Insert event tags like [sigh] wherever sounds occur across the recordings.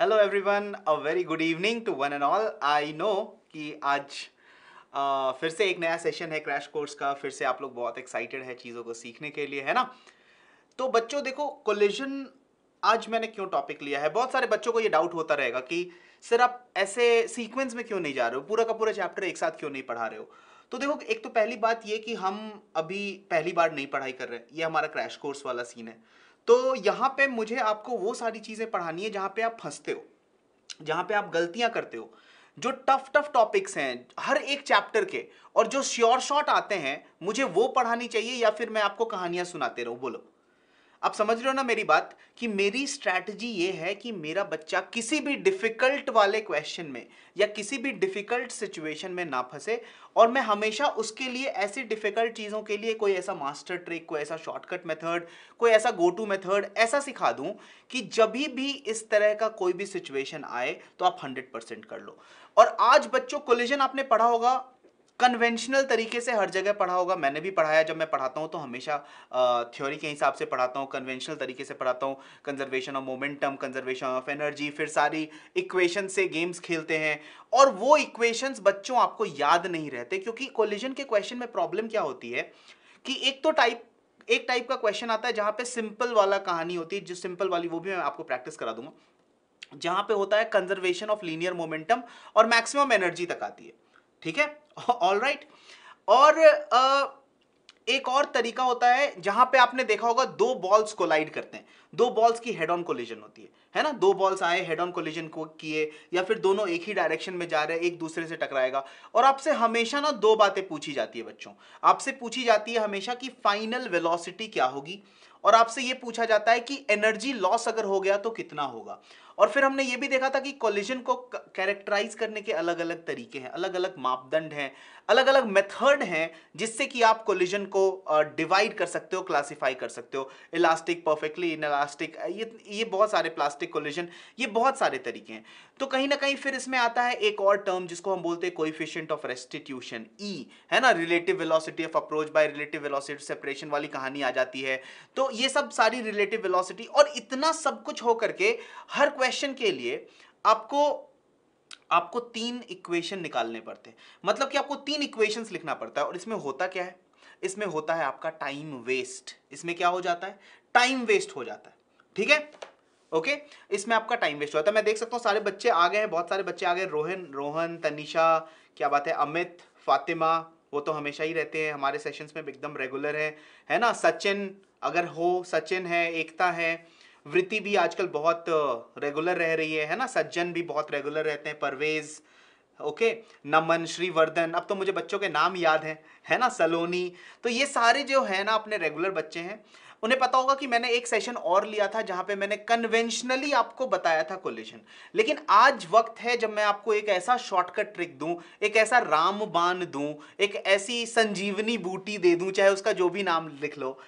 Hello everyone a very good evening to one and all I know कि आज फिर से एक नया सेशन है क्रैश कोर्स का फिर से आप लोग बहुत एक्साइटेड है चीज़ों को सीखने के लिए है ना तो बच्चों देखो कोलिजन आज मैंने क्यों टॉपिक लिया है बहुत सारे बच्चों को ये डाउट होता रहेगा कि सर आप ऐसे सीक्वेंस में क्यों नहीं जा रहे हो पूरा का पूरा चैप्टर एक साथ क्यों नहीं पढ़ा रहे हो तो देखो एक तो पहली बात ये कि हम अभी पहली बार नहीं पढ़ाई कर रहे हैं ये हमारा क्रैश कोर्स वाला सीन है तो यहाँ पे मुझे आपको वो सारी चीज़ें पढ़ानी है जहाँ पे आप फंसते हो जहाँ पे आप गलतियाँ करते हो जो टफ टफ टॉपिक्स हैं हर एक चैप्टर के और जो श्योर शॉट आते हैं मुझे वो पढ़ानी चाहिए या फिर मैं आपको कहानियाँ सुनाते रहूँ बोलो आप समझ रहे हो ना मेरी बात कि मेरी स्ट्रैटेजी ये है कि मेरा बच्चा किसी भी डिफिकल्ट वाले क्वेश्चन में या किसी भी डिफिकल्ट सिचुएशन में ना फंसे और मैं हमेशा उसके लिए ऐसी डिफिकल्ट चीज़ों के लिए कोई ऐसा मास्टर ट्रिक कोई ऐसा शॉर्टकट मेथड कोई ऐसा गो टू मेथड ऐसा सिखा दूं कि जब भी इस तरह का कोई भी सिचुएशन आए तो आप हंड्रेड परसेंट कर लो और आज बच्चों कोलिजन आपने पढ़ा होगा कन्वेंशनल तरीके से हर जगह पढ़ा होगा मैंने भी पढ़ाया जब मैं पढ़ाता हूँ तो हमेशा थ्योरी के हिसाब से पढ़ाता हूँ कन्वेंशनल तरीके से पढ़ाता हूँ conservation of momentum conservation of energy फिर सारी इक्वेशन से गेम्स खेलते हैं और वो इक्वेशंस बच्चों आपको याद नहीं रहते क्योंकि कोलिजन के क्वेश्चन में प्रॉब्लम क्या होती है कि एक तो टाइप एक टाइप का क्वेश्चन आता है जहाँ पे सिंपल वाला कहानी होती है जो सिंपल वाली वो भी मैं आपको प्रैक्टिस करा दूंगा जहाँ पे होता है कंजर्वेशन ऑफ लीनियर मोमेंटम और मैक्सिमम एनर्जी तक आती है ठीक है ऑल [laughs] राइट और एक और तरीका होता है जहां पे आपने देखा होगा दो बॉल्स कोलाइड करते हैं दो बॉल्स की हेड ऑन कोलिजन होती है है ना दो बॉल्स आए हेड ऑन कोलिजन को किए या फिर दोनों एक ही डायरेक्शन में जा रहे हैं एक दूसरे से टकराएगा और आपसे हमेशा ना दो बातें पूछी जाती है बच्चों आपसे पूछी जाती है हमेशा कि फाइनल वेलोसिटी क्या होगी और आपसे ये पूछा जाता है कि एनर्जी लॉस अगर हो गया तो कितना होगा और फिर हमने ये भी देखा था कि कोलिजन को कैरेक्टराइज करने के अलग अलग तरीके हैं अलग अलग मापदंड हैं अलग अलग मेथड हैं जिससे कि आप कोलिजन को डिवाइड कर सकते हो क्लासीफाई कर सकते हो इलास्टिक परफेक्टली इन इलास्टिक ये ये बहुत सारे प्लास्टिक कॉलिजन ये बहुत सारे तरीके हैं तो कहीं ना कहीं फिर इसमें आता है एक और टर्म जिसको हम बोलते हैं कोइफिशियंट ऑफ रेस्टिट्यूशन ई है ना relative velocity of approach by relative velocity separation वाली कहानी आ जाती है तो ये सब सारी रिलेटिव वेलोसिटी और इतना सब कुछ हो करके हर क्वेश्चन के लिए आपको आपको तीन इक्वेशन निकालने पड़ते हैं मतलब कि आपको तीन इक्वेशंस लिखना पड़ता है और इसमें होता क्या है इसमें होता है आपका टाइम वेस्ट इसमें क्या हो जाता है टाइम वेस्ट हो जाता है ठीक है ओके इसमें आपका टाइम वेस्ट होता है मैं देख सकता हूँ सारे बच्चे आ गए हैं बहुत सारे बच्चे आ गए रोहन रोहन तनिषा क्या बात है अमित फातिमा वो तो हमेशा ही रहते हैं हमारे सेशंस में एकदम रेगुलर है है ना सचिन अगर हो सचिन है एकता है वृत्ति भी आजकल बहुत रेगुलर रह रही है है ना सज्जन भी बहुत रेगुलर रहते हैं परवेज ओके नमन श्रीवर्धन अब तो मुझे बच्चों के नाम याद हैं है ना सलोनी तो ये सारे जो है ना अपने रेगुलर बच्चे हैं उन्हें पता होगा कि मैंने एक सेशन और लिया था जहां पे मैंने कन्वेंशनली आपको बताया था कोलिशन लेकिन आज वक्त है जब मैं आपको एक ऐसा शॉर्टकट ट्रिक दूं एक ऐसा रामबान दूं एक ऐसी संजीवनी बूटी दे दूं चाहे उसका जो भी नाम लिख लो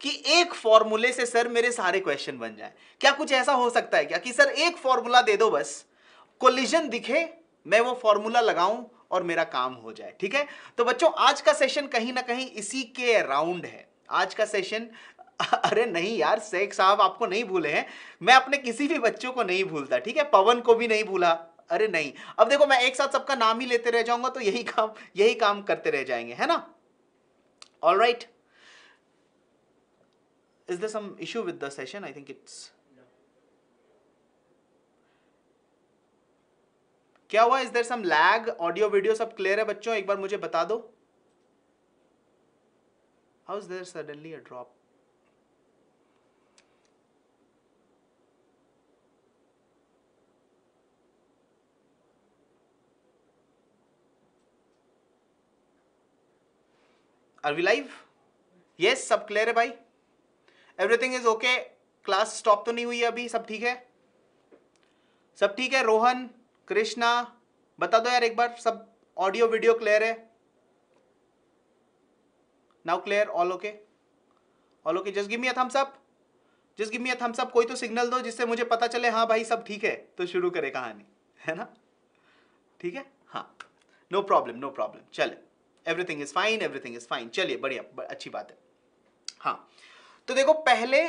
कि एक फॉर्मूले से सर मेरे सारे क्वेश्चन बन जाए क्या कुछ ऐसा हो सकता है क्या कि सर एक फॉर्मूला दे दो बस कोलिजन दिखे मैं वो फॉर्मूला लगाऊं और मेरा काम हो जाए ठीक है तो बच्चों आज का सेशन कहीं ना कहीं इसी के अराउंड है आज का सेशन [laughs] अरे नहीं यार शेख साहब आपको नहीं भूले हैं मैं अपने किसी भी बच्चों को नहीं भूलता ठीक है पवन को भी नहीं भूला अरे नहीं अब देखो मैं एक साथ सबका नाम ही लेते रह जाऊंगा तो यही काम यही काम करते रह जाएंगे है ना all right right. Is there some issue with the session? I think it's... क्या हुआ is there some lag audio video सब क्लियर है बच्चों एक बार मुझे बता दो how is there suddenly a drop are we live yes सब क्लियर है भाई everything is okay class stop तो नहीं हुई अभी सब ठीक है सब ठीक है रोहन कृष्णा बता दो यार एक बार सब ऑडियो वीडियो क्लियर है now clear all okay all okay just give me a thumbs up just give me a thumbs up कोई तो सिग्नल दो जिससे मुझे पता चले हाँ भाई सब ठीक है तो शुरू करें कहानी है ना ठीक है हाँ नो प्रॉब्लम नो प्रॉब्लम चले everything is fine everything is fine चलिए बढ़िया अच्छी बात है हाँ तो देखो पहले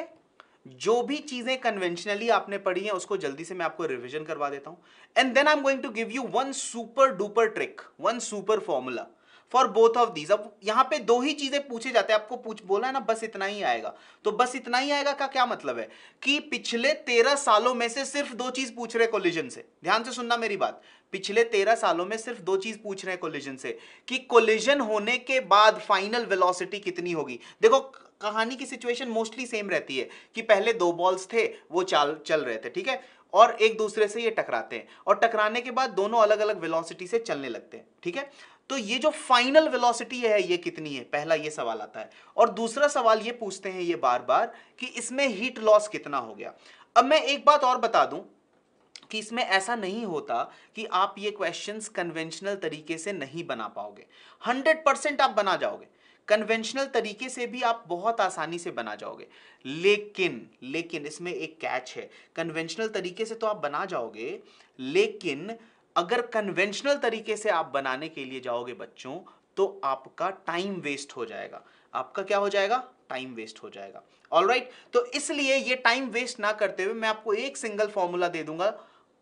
जो भी चीजें कन्वेंशनली आपने पढ़ी हैं उसको जल्दी से मैं आपको रिवीजन करवा देता हूं and then I am going to give you one super duper trick one super formula for both of these अब यहां पे दो ही चीजें पूछे जाते हैं आपको पूछ बोला है ना बस इतना ही आएगा तो बस इतना ही आएगा का क्या मतलब है कि पिछले तेरह सालों में से सिर्फ दो चीज पूछ रहे कोलिजन से ध्यान से सुनना मेरी बात पिछले तेरह सालों में सिर्फ दो चीज पूछ रहे हैं कोलिजन से कि कोलिजन होने के बाद फाइनल वेलोसिटी कितनी होगी देखो कहानी की सिचुएशन मोस्टली सेम रहती है कि पहले दो बॉल्स थे वो चाल चल रहे थे ठीक है और एक दूसरे से ये टकराते हैं और टकराने के बाद दोनों अलग अलग वेलोसिटी से चलने लगते हैं ठीक है तो ये जो फाइनल वेलोसिटी है ये कितनी है पहला ये सवाल आता है और दूसरा सवाल ये पूछते हैं ये बार बार कि इसमें हीट लॉस कितना हो गया अब मैं एक बात और बता दूं कि इसमें ऐसा नहीं होता कि आप ये क्वेश्चंस कन्वेंशनल तरीके से नहीं बना पाओगे 100 परसेंट आप बना जाओगे कन्वेंशनल तरीके से भी आप बहुत आसानी से बना जाओगे लेकिन लेकिन इसमें एक कैच है कन्वेंशनल तरीके से तो आप बना जाओगे लेकिन अगर कन्वेंशनल तरीके से आप बनाने के लिए जाओगे बच्चों तो आपका टाइम वेस्ट हो जाएगा आपका क्या हो जाएगा टाइम वेस्ट हो जाएगा ऑल right? तो इसलिए ये टाइम वेस्ट ना करते हुए मैं आपको एक सिंगल फॉर्मूला दे दूंगा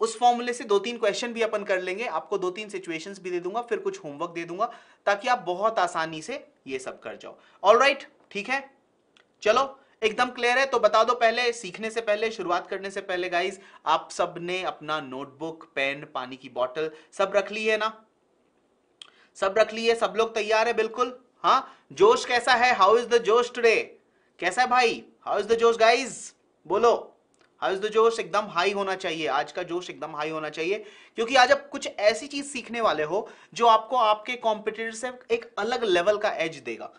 उस फॉर्मूले से दो तीन क्वेश्चन भी अपन कर लेंगे आपको दो तीन सिचुएशंस भी दे दूंगा फिर कुछ होमवर्क दे दूंगा ताकि आप बहुत आसानी से ये सब कर जाओ ऑल राइट ठीक है चलो एकदम क्लियर है तो बता दो पहले सीखने से पहले शुरुआत करने से पहले गाइज आप सब ने अपना नोटबुक पेन पानी की बॉटल सब रख ली है ना सब रख ली है सब लोग तैयार है बिल्कुल हाँ जोश कैसा है हाउ इज द जोश टुडे कैसा है भाई हाउ इज द जोश गाइज बोलो आज तो जोश एकदम हाई होना चाहिए आज का जोश एकदम हाई होना चाहिए क्योंकि आज आप कुछ ऐसी चीज सीखने वाले हो जो आपको आपके कॉम्पिटिटर से एक अलग लेवल का एज देगा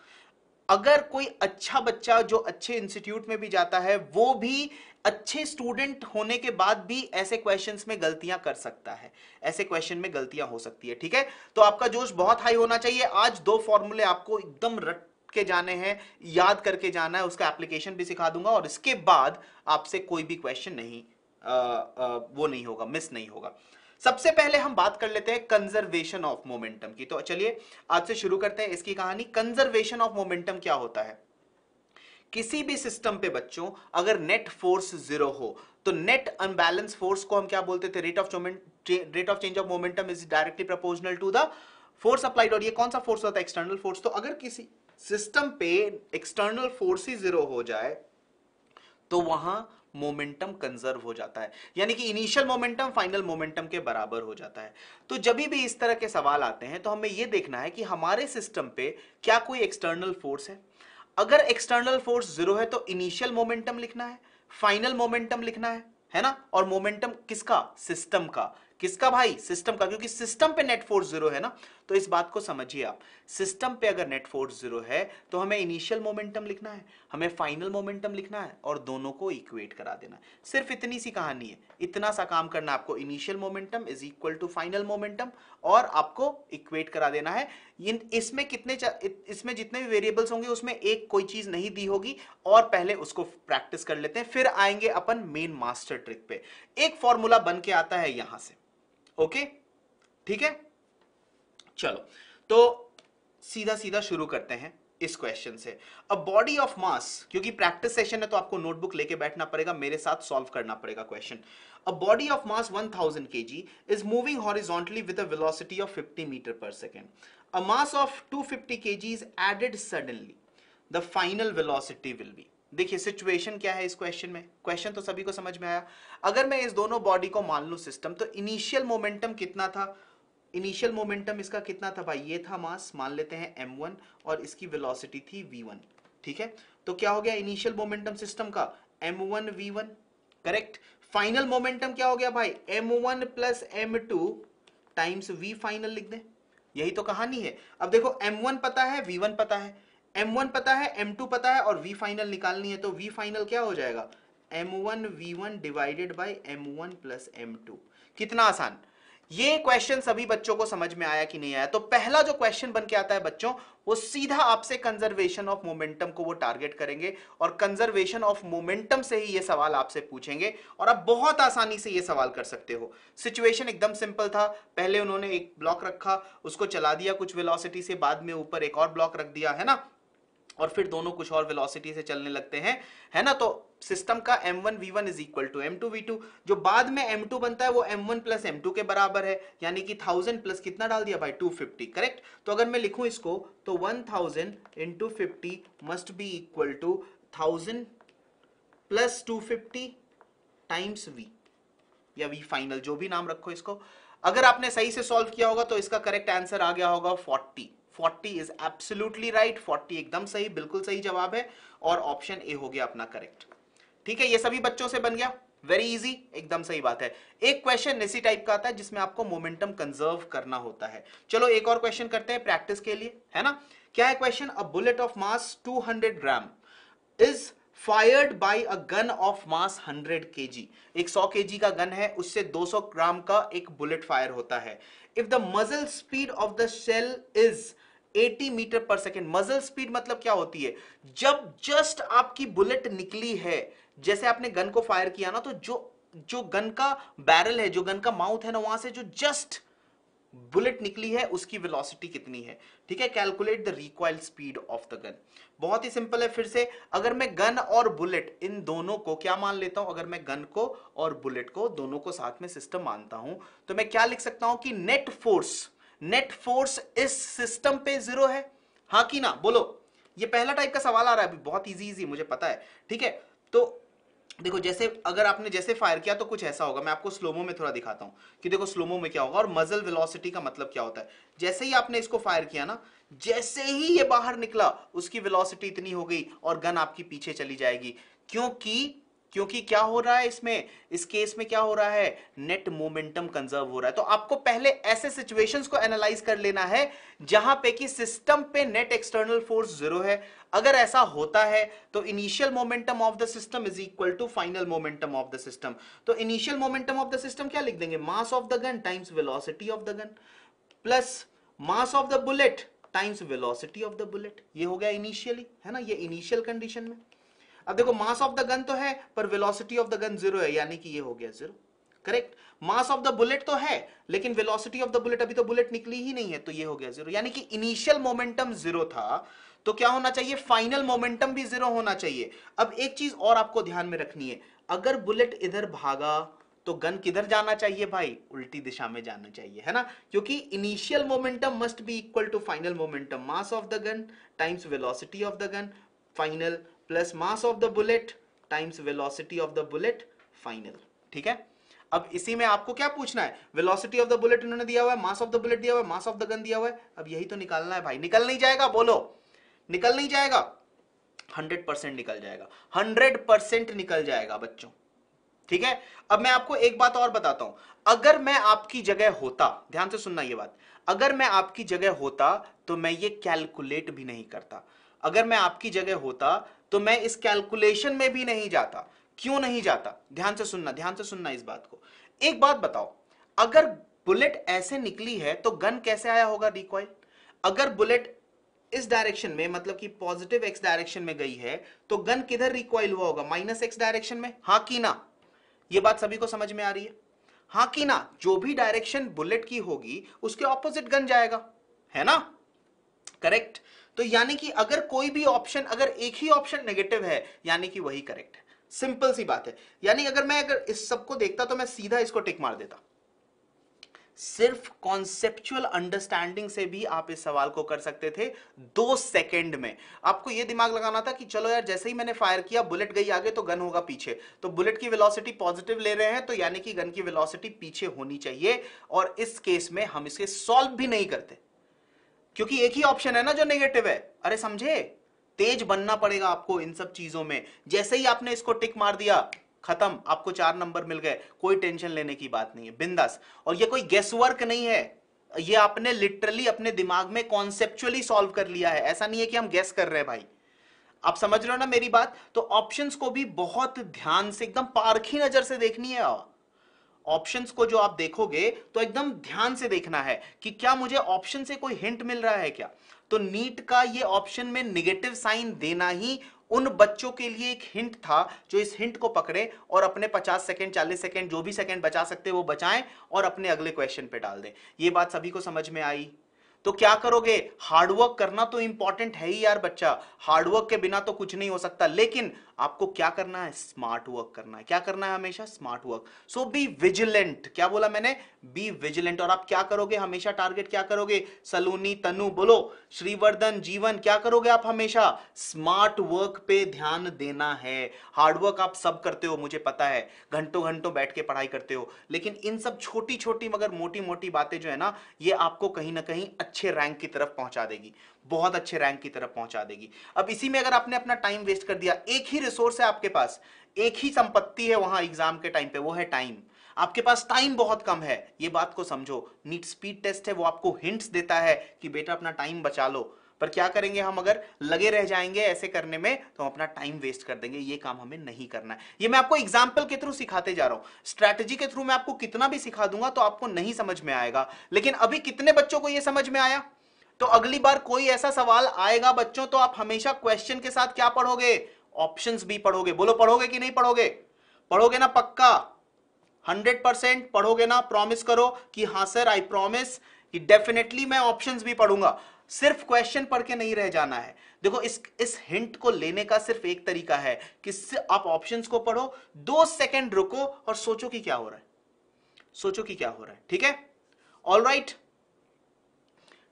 अगर कोई अच्छा बच्चा जो अच्छे इंस्टीट्यूट में भी जाता है वो भी अच्छे स्टूडेंट होने के बाद भी ऐसे क्वेश्चंस में गलतियां कर सकता है ऐसे क्वेश्चन में गलतियां हो सकती है ठीक है तो आपका जोश बहुत हाई होना चाहिए आज दो फॉर्मूले आपको एकदम रट के जाने हैं याद करके जाना है उसका एप्लीकेशन भी सिखा दूंगा और इसके बाद आपसे कोई भी क्वेश्चन नहीं आ, आ, वो नहीं होगा मिस नहीं होगा सबसे पहले हम बात कर लेते हैं कंजर्वेशन ऑफ मोमेंटम की तो चलिए आज से शुरू करते हैं इसकी कहानी कंजर्वेशन ऑफ मोमेंटम क्या होता है किसी भी सिस्टम पे बच्चों अगर नेट फोर्स जीरो हो तो नेट अनबैलेंस फोर्स को हम क्या बोलते थे rate of rate of change of momentum is directly proportional to the force applied और ये कौन सा फोर्स होता है एक्सटर्नल फोर्स तो अगर किसी सिस्टम पे एक्सटर्नल फोर्स ही जीरो हो जाए तो वहां मोमेंटम कंजर्व हो जाता है यानी कि इनिशियल मोमेंटम फाइनल मोमेंटम के बराबर हो जाता है तो जब भी इस तरह के सवाल आते हैं तो हमें यह देखना है कि हमारे सिस्टम पे क्या कोई एक्सटर्नल फोर्स है अगर एक्सटर्नल फोर्स जीरो है तो इनिशियल मोमेंटम लिखना है फाइनल मोमेंटम लिखना है है ना और मोमेंटम किसका सिस्टम का किसका भाई सिस्टम का क्योंकि सिस्टम पे नेट फोर्स जीरो है ना तो इस बात को समझिए आप सिस्टम पे अगर नेट फोर्स जीरो है तो हमें इनिशियल मोमेंटम लिखना है हमें फाइनल मोमेंटम लिखना है और दोनों को इक्वेट करा देना सिर्फ इतनी सी कहानी है इतना सा काम करना आपको initial momentum is equal to final momentum और आपको इक्वेट करा देना है इसमें कितने इसमें जितने भी वेरिएबल्स होंगे उसमें एक कोई चीज नहीं दी होगी और पहले उसको प्रैक्टिस कर लेते हैं फिर आएंगे अपन मेन मास्टर ट्रिक पे एक फॉर्मूला बन के आता है यहां से ओके ठीक है चलो तो सीधा सीधा शुरू करते हैं इस क्वेश्चन से अ बॉडी ऑफ मास क्योंकि प्रैक्टिस सेशन है तो आपको नोटबुक लेके बैठना पड़ेगा मेरे साथ सॉल्व करना पड़ेगा question a body of mass 1000 thousand K ji is moving horizontally with a velocity of 50 meter per second. A mass of 250 G is added suddenly the final velocity will be देखिए situation क्या है इस question में question तो सभी को समझ में आया अगर मैं इस दोनों बॉडी को मान लू सिस्टम तो इनिशियल मोमेंटम कितना था इनिशियल मोमेंटम इसका कितना था भाई ये था मास मान लेते हैं m1 और इसकी वेलोसिटी थी v1 ठीक है तो क्या हो गया इनिशियल मोमेंटम सिस्टम का m1 v1 correct final momentum क्या हो गया भाई m1 one plus M times v final लिख दें यही तो कहानी है अब देखो m1 पता है v1 पता है m1 पता है m2 पता है और v फाइनल निकालनी है तो v फाइनल क्या हो जाएगा m1 v1 divided M one plus two कितना आसान ये क्वेश्चन सभी बच्चों को समझ में आया कि नहीं आया तो पहला जो क्वेश्चन बन के आता है बच्चों वो सीधा आपसे कंजर्वेशन ऑफ मोमेंटम को वो टारगेट करेंगे और कंजर्वेशन ऑफ मोमेंटम से ही ये सवाल आपसे पूछेंगे और आप बहुत आसानी से ये सवाल कर सकते हो सिचुएशन एकदम सिंपल था पहले उन्होंने एक ब्लॉक रखा उसको चला दिया कुछ वेलोसिटी से बाद में ऊपर एक और ब्लॉक रख दिया है ना और फिर दोनों कुछ और वेलोसिटी से चलने लगते हैं है ना तो सिस्टम का m1 one we one is equal to M two we two जो बाद में m2 बनता है वो m1 प्लस एम के बराबर है यानी कि 1000 प्लस कितना डाल दिया भाई 250 करेक्ट तो अगर मैं लिखूं इसको तो 1000 thousand in two fifty must be equal to thousand plus two fifty times V या वी फाइनल जो भी नाम रखो इसको अगर आपने सही से सॉल्व किया होगा तो इसका करेक्ट आंसर आ गया होगा फोर्टी 40 इज एब्सोल्युटली राइट 40 एकदम सही बिल्कुल सही जवाब है और ऑप्शन ए हो गया अपना करेक्ट ठीक है ये सभी बच्चों से बन गया वेरी इजी एकदम सही बात है एक क्वेश्चन इसी टाइप का आता है जिसमें आपको मोमेंटम कंजर्व करना होता है चलो एक और क्वेश्चन करते हैं प्रैक्टिस के लिए है ना क्या है question a bullet of mass 200 gram is fired by a gun of mass 100 KG एक 100 केजी का गन है उससे 200 ग्राम का एक बुलेट फायर होता है if the muzzle speed of the shell is 80 metre per second muzzle speed मतलब क्या होती है जब जस्ट आपकी बुलेट निकली है जैसे आपने गन को फायर किया ना तो जो जो गन का बैरल है जो गन का माउथ है ना वहां से जो जस्ट बुलेट निकली है उसकी वेलोसिटी कितनी है ठीक है calculate the recoil speed of the gun बहुत ही सिंपल है फिर से अगर मैं गन और बुलेट इन दोनों को क्या मान लेता हूं अगर मैं गन को और बुलेट को दोनों को साथ में सिस्टम मानता हूं तो मैं क्या लिख सकता हूं कि नेट फोर्स नेट फोर्स इस सिस्टम पे जीरो है हाँ कि ना बोलो ये पहला टाइप का सवाल आ रहा है अभी बहुत इजी इजी मुझे पता है ठीक है तो देखो जैसे अगर आपने जैसे फायर किया तो कुछ ऐसा होगा मैं आपको स्लोमो में थोड़ा दिखाता हूं कि देखो स्लोमो में क्या होगा और मजल वेलोसिटी का मतलब क्या होता है जैसे ही आपने इसको फायर किया ना जैसे ही ये बाहर निकला उसकी वेलोसिटी इतनी हो गई और गन आपकी पीछे चली जाएगी क्योंकि क्योंकि क्या हो रहा है इसमें इस केस में क्या हो रहा है नेट मोमेंटम कंजर्व हो रहा है तो आपको पहले ऐसे सिचुएशंस को एनालाइज कर लेना है जहां पे कि सिस्टम पे नेट एक्सटर्नल फोर्स जीरो है अगर ऐसा होता है तो initial momentum of the system is equal to final momentum of the system तो initial momentum of the system क्या लिख देंगे mass of the gun times velocity of the gun plus mass of the bullet times velocity of the bullet ये हो गया initially है ना ये इनिशियल कंडीशन में अब देखो मास ऑफ द गन तो है पर velocity of the gun zero है यानी कि ये हो गया zero correct mass of the bullet तो है लेकिन वेलोसिटी ऑफ द बुलेट अभी तो बुलेट निकली ही नहीं है तो ये हो गया जीरो यानी कि इनिशियल मोमेंटम जीरो था तो क्या होना चाहिए फाइनल मोमेंटम भी जीरो होना चाहिए अब एक चीज और आपको ध्यान में रखनी है अगर बुलेट इधर भागा तो गन किधर जाना चाहिए भाई उल्टी दिशा में जाना चाहिए है ना क्योंकि initial momentum must be equal to final momentum mass of the gun times velocity of the gun final plus mass of the bullet times velocity of the bullet final ठीक है अब इसी में आपको क्या पूछना है वेलोसिटी ऑफ द बुलेट इन्होंने दिया हुआ है मास ऑफ द बुलेट दिया हुआ है मास ऑफ द गन दिया हुआ है अब यही तो निकालना है भाई निकल नहीं जाएगा बोलो निकल नहीं जाएगा 100% निकल जाएगा 100% निकल जाएगा बच्चों ठीक है अब मैं आपको एक बात और बताता हूं अगर मैं आपकी जगह होता ध्यान से सुनना ये बात अगर मैं आपकी जगह होता तो मैं ये कैलकुलेट भी नहीं करता अगर मैं आपकी जगह होता तो मैं इस कैलकुलेशन में भी नहीं जाता क्यों नहीं जाता ध्यान से सुनना ध्यान से सुनना इस बात को एक बात बताओ अगर बुलेट ऐसे निकली है तो गन कैसे आया होगा रिकॉइल अगर बुलेट इस डायरेक्शन में मतलब कि पॉजिटिव एक्स डायरेक्शन में गई है तो गन किधर रिकॉइल हुआ होगा माइनस एक्स डायरेक्शन में हाँ की ना ये बात सभी को समझ में आ रही है हाँ की ना जो भी डायरेक्शन बुलेट की होगी उसके ऑपोजिट गन जाएगा है ना करेक्ट तो यानी कि अगर कोई भी ऑप्शन अगर एक ही ऑप्शन नेगेटिव है यानी कि वही करेक्ट है सिंपल सी बात है यानी अगर मैं अगर इस सबको देखता तो मैं सीधा इसको टिक मार देता सिर्फ कॉन्सेप्चुअल अंडरस्टैंडिंग से भी आप इस सवाल को कर सकते थे दो सेकंड में आपको यह दिमाग लगाना था कि चलो यार जैसे ही मैंने फायर किया बुलेट गई आगे तो गन होगा पीछे तो बुलेट की वेलोसिटी पॉजिटिव ले रहे हैं तो यानी कि गन की वेलोसिटी पीछे होनी चाहिए और इस केस में हम इसे सॉल्व भी नहीं करते क्योंकि एक ही ऑप्शन है ना जो नेगेटिव है अरे समझे तेज बनना पड़ेगा आपको इन सब चीजों में जैसे ही आपने इसको टिक मार दिया खत्म आपको चार नंबर मिल गए कोई टेंशन लेने की बात नहीं है बिंदास और ये कोई गेस वर्क नहीं है ये आपने लिटरली अपने दिमाग में कॉन्सेप्चुअली सॉल्व कर लिया है ऐसा नहीं है कि हम गेस कर रहे हैं भाई आप समझ रहे हो ना मेरी बात तो ऑप्शंस को भी बहुत ध्यान से एकदम पारखी नजर से देखनी है ऑप्शंस को जो आप देखोगे तो एकदम ध्यान से देखना है कि क्या मुझे ऑप्शन से कोई हिंट मिल रहा है क्या तो नीट का ये ऑप्शन में निगेटिव साइन देना ही उन बच्चों के लिए एक हिंट था जो इस हिंट को पकड़े और अपने 50 सेकंड 40 सेकंड जो भी सेकंड बचा सकते वो बचाएं और अपने अगले क्वेश्चन पे डाल दें ये बात सभी को समझ में आई तो क्या करोगे हार्डवर्क करना तो इंपॉर्टेंट है ही यार बच्चा हार्डवर्क के बिना तो कुछ नहीं हो सकता लेकिन आपको क्या करना है स्मार्ट वर्क करना है क्या करना है हमेशा smart work so be vigilant क्या बोला मैंने बी विजिलेंट और आप क्या करोगे हमेशा टारगेट क्या करोगे सलूनी तनु बोलो श्रीवर्धन जीवन क्या करोगे आप हमेशा स्मार्ट वर्क पे ध्यान देना है हार्डवर्क आप सब करते हो मुझे पता है घंटों घंटों बैठ के पढ़ाई करते हो लेकिन इन सब छोटी छोटी मगर मोटी मोटी बातें जो है ना ये आपको कहीं ना कहीं अच्छे रैंक की तरफ पहुंचा देगी बहुत अच्छे रैंक की तरफ पहुंचा देगी अब इसी में अगर आपने अपना टाइम वेस्ट कर दिया एक ही रिसोर्स है आपके पास एक ही संपत्ति है वहां एग्जाम के टाइम पे वो है टाइम आपके पास टाइम बहुत कम है ये बात को समझो नीट स्पीड टेस्ट है वो आपको हिंट्स देता है कि बेटा अपना टाइम बचा लो पर क्या करेंगे हम अगर लगे रह जाएंगे ऐसे करने में तो हम अपना टाइम वेस्ट कर देंगे ये काम हमें नहीं करना है ये मैं आपको एग्जाम्पल के थ्रू सिखाते जा रहा हूं स्ट्रैटेजी के थ्रू मैं आपको कितना भी सिखा दूंगा तो आपको नहीं समझ में आएगा लेकिन अभी कितने बच्चों को यह समझ में आया तो अगली बार कोई ऐसा सवाल आएगा बच्चों तो आप हमेशा क्वेश्चन के साथ क्या पढ़ोगे ऑप्शन भी पढ़ोगे बोलो पढ़ोगे कि नहीं पढ़ोगे पढ़ोगे ना पक्का हंड्रेड परसेंट पढ़ोगे ना प्रॉमिस करो कि हाँ सर आई प्रॉमिस कि डेफिनेटली मैं ऑप्शंस भी पढ़ूंगा सिर्फ क्वेश्चन पढ़ के नहीं रह जाना है देखो इस इस हिंट को लेने का सिर्फ एक तरीका है कि आप ऑप्शंस को पढ़ो दो सेकंड रुको और सोचो कि क्या हो रहा है सोचो कि क्या हो रहा है ठीक है ऑल राइट right.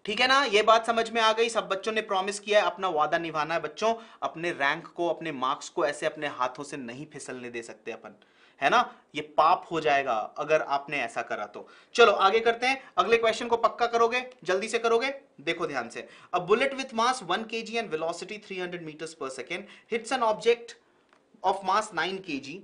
ठीक है ना ये बात समझ में आ गई सब बच्चों ने प्रॉमिस किया है अपना वादा निभाना है बच्चों अपने रैंक को अपने मार्क्स को ऐसे अपने हाथों से नहीं फिसलने दे सकते अपन है ना ये पाप हो जाएगा अगर आपने ऐसा करा तो चलो आगे करते हैं अगले क्वेश्चन को पक्का करोगे जल्दी से करोगे देखो ध्यान से अब बुलेट विथ मास वन के G and velocity hundred metres per second hits an object of mass nine K G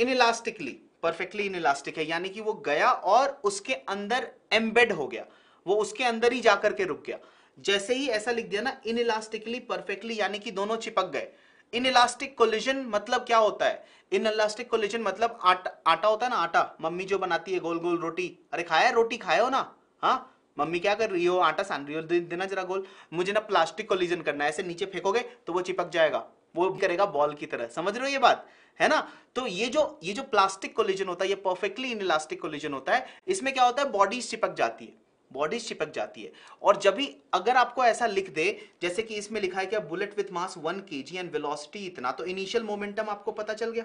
inelastically perfectly inelastic है यानी कि वो गया और उसके अंदर एम्बेड हो गया वो उसके अंदर ही जाकर के रुक गया जैसे ही ऐसा लिख दिया ना इन इलास्टिकली परफेक्टली यानी कि दोनों चिपक गए इन इलास्टिक कोलिजन मतलब क्या होता है इन इलास्टिक कोलिजन मतलब आटा आटा होता है ना आटा मम्मी जो बनाती है गोल गोल रोटी अरे खाया रोटी खाए हो ना हाँ मम्मी क्या कर रही हो आटा सान रही हो देना जरा गोल मुझे ना प्लास्टिक कोलिजन करना है ऐसे नीचे फेंकोगे तो वो चिपक जाएगा वो करेगा बॉल की तरह समझ रहे हो ये बात है ना तो ये जो ये जो प्लास्टिक कोलिजन होता है ये परफेक्टली इन इलास्टिक कोलिजन होता है इसमें क्या होता है बॉडीज चिपक जाती है बॉडी चिपक जाती है और जब भी अगर आपको ऐसा लिख दे जैसे कि इसमें लिखा है कि बुलेट विथ मास वन के जी एंड वेलोसिटी इतना तो इनिशियल मोमेंटम आपको पता चल गया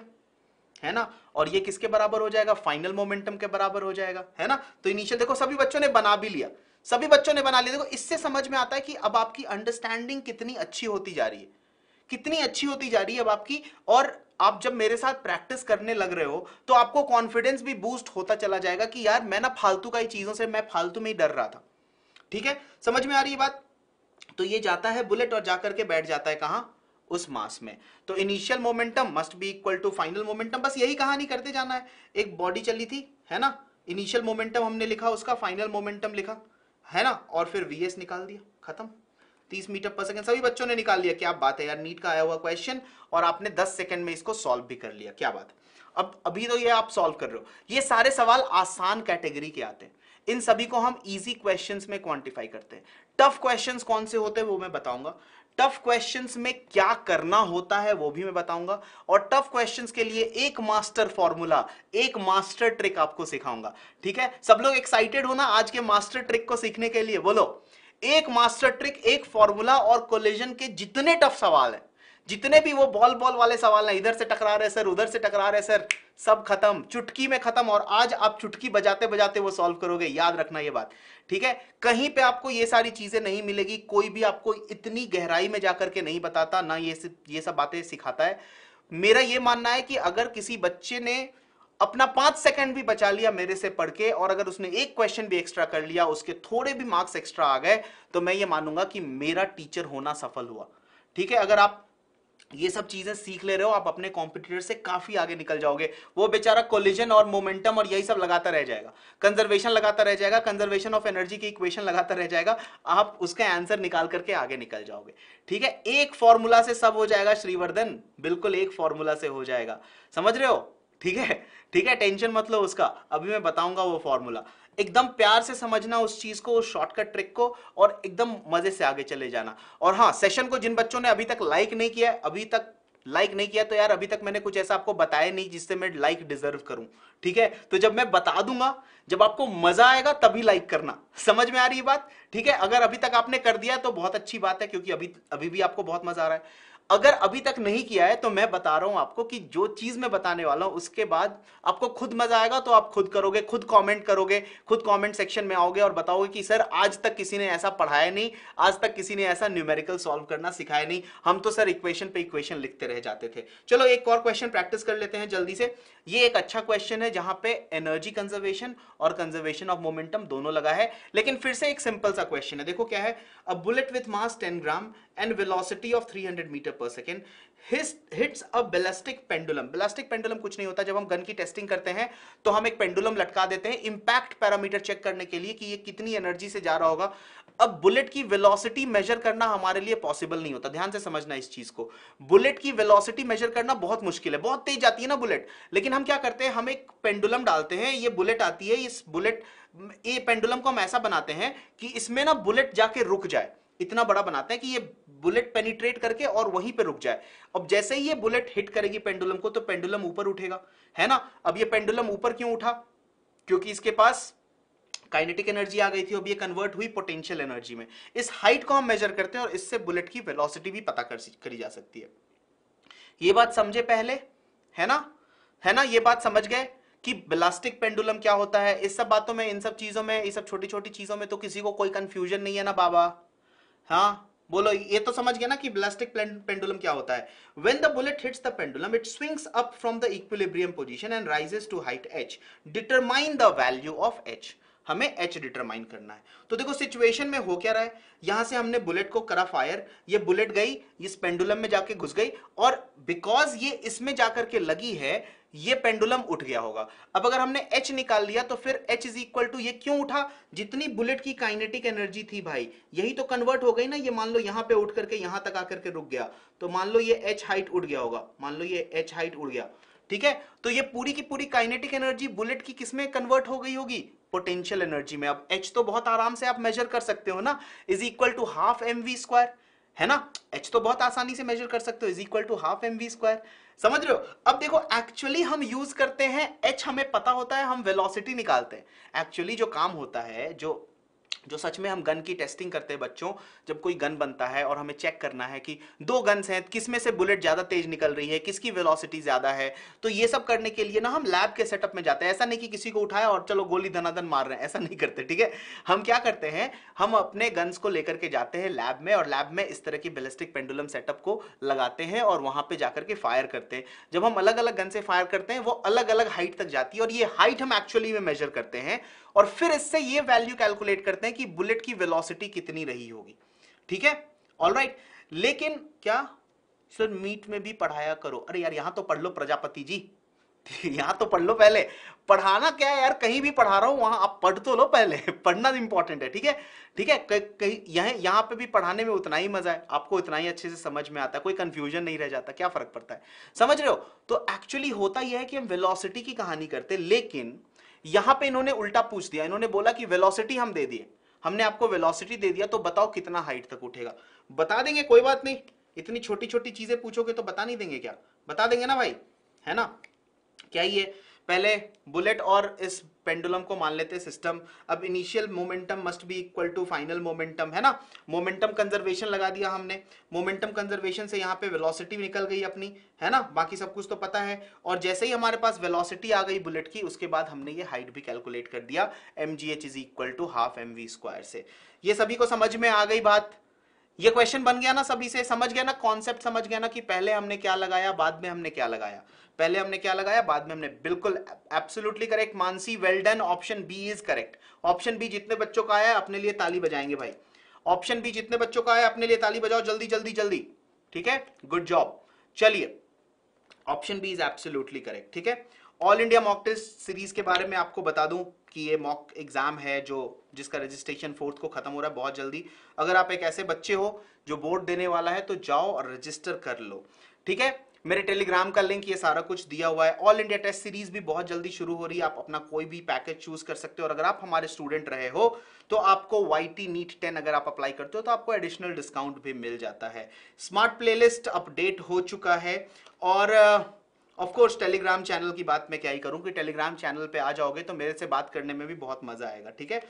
है ना और ये किसके बराबर हो जाएगा फाइनल मोमेंटम के बराबर हो जाएगा है ना तो इनिशियल देखो सभी बच्चों ने बना भी लिया सभी बच्चों ने बना लिया देखो इससे समझ में आता है कि अब आपकी अंडरस्टैंडिंग कितनी अच्छी होती जा रही है कितनी अच्छी होती जा रही है अब आपकी और आप जब मेरे साथ प्रैक्टिस करने लग रहे हो तो आपको कॉन्फिडेंस भी बूस्ट होता चला जाएगा कि यार मैं ना फालतू का ही चीजों से मैं फालतू में ही डर रहा था ठीक है समझ में आ रही है बात तो ये जाता है बुलेट और जाकर के बैठ जाता है कहां उस मास में तो initial momentum must be equal to final momentum बस यही कहानी करते जाना है एक बॉडी चली थी है ना इनिशियल मोमेंटम हमने लिखा उसका फाइनल मोमेंटम लिखा है ना और फिर वीएस निकाल दिया खत्म 30 मीटर पर सेकंड सभी बच्चों ने निकाल लिया क्या बात है यार नीट का आया हुआ क्वेश्चन और आपने 10 सेकंड में इसको सॉल्व भी कर लिया क्या बात अब अभी तो ये आप सॉल्व कर रहे हो ये सारे सवाल आसान कैटेगरी के आते हैं इन सभी को हम इजी क्वेश्चंस में क्वांटिफाई करते हैं टफ क्वेश्चंस कौन से होते हैं वो मैं बताऊंगा टफ क्वेश्चंस में क्या करना होता है वो भी मैं बताऊंगा और टफ क्वेश्चंस के लिए एक मास्टर फॉर्मूला एक मास्टर ट्रिक आपको सिखाऊंगा ठीक है सब लोग एक्साइटेड हो ना आज के मास्टर ट्रिक को सीखने के लिए बोलो एक मास्टर ट्रिक एक फॉर्मूला और कोलेजन के जितने टफ सवाल हैं जितने भी वो बॉल बॉल वाले सवाल हैं इधर से टकरा रहे सर उधर से टकरा रहे सर सब खत्म चुटकी में खत्म और आज आप चुटकी बजाते बजाते वो सॉल्व करोगे याद रखना ये बात ठीक है कहीं पे आपको ये सारी चीजें नहीं मिलेगी कोई भी आपको इतनी गहराई में जाकर के नहीं बताता ना ये ये सब बातें सिखाता है मेरा ये मानना है कि अगर किसी बच्चे ने अपना पांच सेकंड भी बचा लिया मेरे से पढ़ के और अगर उसने एक क्वेश्चन भी एक्स्ट्रा कर लिया उसके थोड़े भी मार्क्स एक्स्ट्रा आ गए तो मैं ये मानूंगा कि मेरा टीचर होना सफल हुआ ठीक है अगर आप ये सब चीजें सीख ले रहे हो आप अपने कॉम्पिटिटर से काफी आगे निकल जाओगे वो बेचारा कोलिजन और मोमेंटम और यही सब लगाता रह जाएगा कंजर्वेशन लगाता रह जाएगा कंजर्वेशन ऑफ एनर्जी की इक्वेशन लगाता रह जाएगा आप उसका आंसर निकाल करके आगे निकल जाओगे ठीक है एक फॉर्मूला से सब हो जाएगा श्रीवर्धन बिल्कुल एक फॉर्मूला से हो जाएगा समझ रहे हो ठीक है ठीक है टेंशन मतलब उसका अभी मैं बताऊंगा वो फॉर्मूला एकदम प्यार से समझना उस चीज को उस शॉर्टकट ट्रिक को और एकदम मजे से आगे चले जाना और हाँ सेशन को जिन बच्चों ने अभी तक लाइक नहीं किया अभी तक लाइक नहीं किया तो यार अभी तक मैंने कुछ ऐसा आपको बताया नहीं जिससे मैं लाइक डिजर्व करूं ठीक है तो जब मैं बता दूंगा जब आपको मजा आएगा तभी लाइक करना समझ में आ रही बात ठीक है अगर अभी तक आपने कर दिया तो बहुत अच्छी बात है क्योंकि अभी अभी भी आपको बहुत मजा आ रहा है अगर अभी तक नहीं किया है तो मैं बता रहा हूं आपको कि जो चीज मैं बताने वाला हूं उसके बाद आपको खुद मजा आएगा तो आप खुद करोगे खुद कमेंट करोगे खुद कमेंट सेक्शन में आओगे और बताओगे कि सर आज तक किसी ने ऐसा पढ़ाया नहीं आज तक किसी ने ऐसा न्यूमेरिकल सॉल्व करना सिखाया नहीं हम तो सर इक्वेशन पे इक्वेशन लिखते रह जाते थे चलो एक और क्वेश्चन प्रैक्टिस कर लेते हैं जल्दी से ये एक अच्छा क्वेश्चन है जहां पे एनर्जी कंजर्वेशन और कंजर्वेशन ऑफ मोमेंटम दोनों लगा है लेकिन फिर से एक सिंपल सा क्वेश्चन है देखो क्या है a bullet with mass ten gram and velocity of 300 meter per second his hits a ballistic pendulum ballistic pendulum कुछ नहीं होता जब हम गन की टेस्टिंग करते हैं तो हम एक पेंडुलम लटका देते हैं इंपैक्ट पैरामीटर चेक करने के लिए कि ये कितनी एनर्जी से जा रहा होगा अब बुलेट की वेलोसिटी मेजर करना हमारे लिए पॉसिबल नहीं होता ध्यान से समझना इस चीज को बुलेट की वेलोसिटी मेजर करना बहुत मुश्किल है बहुत तेज जाती है ना बुलेट लेकिन हम क्या करते हैं हम एक पेंडुलम डालते हैं ये बुलेट आती है इस बुलेट ये पेंडुलम को हम ऐसा बनाते हैं कि इसमें ना बुलेट जाके रुक जाए इतना बड़ा बनाते हैं कि ये बुलेट पेनिट्रेट करके और वहीं पे रुक जाए अब जैसे ही ये बुलेट हिट करेगी पेंडुलम को तो पेंडुलम ऊपर उठेगा है ना अब ये पेंडुलम ऊपर क्यों उठा क्योंकि इसके पास काइनेटिक एनर्जी आ गई थी अब ये कन्वर्ट हुई पोटेंशियल एनर्जी में इस हाइट को हम मेजर करते हैं और इससे बुलेट की वेलोसिटी भी पता कर करी जा सकती है ये बात समझे पहले है ना है ना ये बात समझ गए कि ब्लास्टिक पेंडुलम क्या होता है इस सब बातों में इन सब चीजों में इस सब छोटी छोटी चीजों में तो किसी को कोई कंफ्यूजन नहीं है ना बाबा हाँ बोलो ये तो समझ गया ना कि ब्लास्टिक पेंडुलम क्या होता है when the bullet hits the pendulum it swings up from the equilibrium position and rises to height H determine the value of H हमें एच डिटरमाइन करना है तो देखो सिचुएशन में हो क्या रहा है यहां से हमने बुलेट को करा फायर ये बुलेट गई इस पेंडुलम में जाके घुस गई और बिकॉज ये इसमें जाकर के लगी है ये पेंडुलम उठ गया होगा अब अगर हमने एच निकाल लिया तो फिर एच इज इक्वल टू ये क्यों उठा जितनी बुलेट की काइनेटिक एनर्जी थी भाई यही तो कन्वर्ट हो गई ना ये मान लो यहां पे उठ करके यहां तक आकर के रुक गया तो मान लो ये एच हाइट उठ गया होगा मान लो ये एच हाइट उड़ गया ठीक है तो ये पूरी की पूरी काइनेटिक एनर्जी बुलेट की किसमें कन्वर्ट हो गई होगी पोटेंशियल एनर्जी में अब एच तो बहुत आराम से आप मेजर कर सकते हो ना is equal to half M V square है ना एच तो बहुत आसानी से मेजर कर सकते हो is equal to half M V square समझ रहे हो अब देखो एक्चुअली हम यूज करते हैं एच हमें पता होता है हम वेलोसिटी निकालते हैं एक्चुअली जो काम होता है जो जो सच में हम गन की टेस्टिंग करते हैं बच्चों जब कोई गन बनता है और हमें चेक करना है कि दो गन्स हैं किस में से बुलेट ज़्यादा तेज निकल रही है किसकी वेलोसिटी ज़्यादा है तो ये सब करने के लिए ना हम लैब के सेटअप में जाते हैं ऐसा नहीं कि किसी को उठाया और चलो गोली धनाधन मार रहे हैं ऐसा नहीं करते ठीक है हम क्या करते हैं हम अपने गन्स को लेकर के जाते हैं लैब में और लैब में इस तरह की बेलिस्टिक पेंडुलम सेटअप को लगाते हैं और वहाँ पर जाकर के फायर करते हैं जब हम अलग अलग गन से फायर करते हैं वो अलग अलग हाइट तक जाती है और ये हाइट हम एक्चुअली में मेजर करते हैं और फिर इससे ये वैल्यू कैलकुलेट करते हैं हैं कि बुलेट की वेलोसिटी कितनी रही होगी ठीक है ऑलराइट right. लेकिन क्या सर मीट में भी पढ़ाया करो अरे यार यहां तो पढ़ लो प्रजापति जी [laughs] यहां तो पढ़ लो पहले पढ़ाना क्या है यार कहीं भी पढ़ा रहा हूं वहां आप पढ़ तो लो पहले [laughs] पढ़ना इंपॉर्टेंट है ठीक है ठीक है कहीं यहां पे भी पढ़ाने में उतना ही मजा है आपको उतना ही अच्छे से समझ में आता है कोई कंफ्यूजन नहीं रह जाता क्या फर्क पड़ता है समझ रहे हो तो एक्चुअली होता यह है कि हम वेलोसिटी की कहानी करते लेकिन यहां पे इन्होंने उल्टा पूछ दिया इन्होंने बोला कि वेलोसिटी हम दे दिए हमने आपको वेलोसिटी दे दिया तो बताओ कितना हाइट तक उठेगा बता देंगे कोई बात नहीं इतनी छोटी छोटी चीजें पूछोगे तो बता नहीं देंगे क्या बता देंगे ना भाई है ना क्या ये पहले बुलेट और इस पेंडुलम को मान लेते हैं सिस्टम अब initial momentum must be equal to final momentum है ना मोमेंटम कंजर्वेशन लगा दिया हमने मोमेंटम कंजर्वेशन से यहाँ पे वेलोसिटी निकल गई अपनी है ना बाकी सब कुछ तो पता है और जैसे ही हमारे पास वेलोसिटी आ गई बुलेट की उसके बाद हमने ये हाइट भी कैलकुलेट कर दिया M G H is equal to half M V square से ये सभी को समझ में आ गई बात ये क्वेश्चन बन गया ना सभी से समझ गया ना कॉन्सेप्ट समझ गया ना कि पहले हमने क्या लगाया बाद में हमने क्या लगाया पहले हमने क्या लगाया बाद में हमने बिल्कुल absolutely correct Mansi well done option B is correct option B जितने बच्चों का आया अपने लिए ताली बजाएंगे भाई ऑप्शन बी जितने बच्चों का आया अपने लिए ताली बजाओ जल्दी जल्दी जल्दी ठीक है गुड जॉब चलिए option B is absolutely correct ठीक है all India mock test series के बारे में आपको बता दूं कि ये मॉक एग्जाम है जो जिसका रजिस्ट्रेशन फोर्थ को खत्म हो रहा है बहुत जल्दी अगर आप एक ऐसे बच्चे हो जो बोर्ड देने वाला है तो जाओ और रजिस्टर कर लो ठीक है मेरे टेलीग्राम का लिंक ये सारा कुछ दिया हुआ है ऑल इंडिया टेस्ट सीरीज भी बहुत जल्दी शुरू हो रही है आप अपना कोई भी पैकेज चूज कर सकते हो और अगर आप हमारे स्टूडेंट रहे हो तो आपको वाई टी नीट टेन अगर आप अप्लाई करते हो तो आपको एडिशनल डिस्काउंट भी मिल जाता है स्मार्ट प्लेलिस्ट अपडेट हो चुका है और ऑफकोर्स टेलीग्राम चैनल की बात मैं क्या ही करूं कि टेलीग्राम चैनल पे आ जाओगे तो मेरे से बात करने में भी बहुत मजा आएगा ठीक है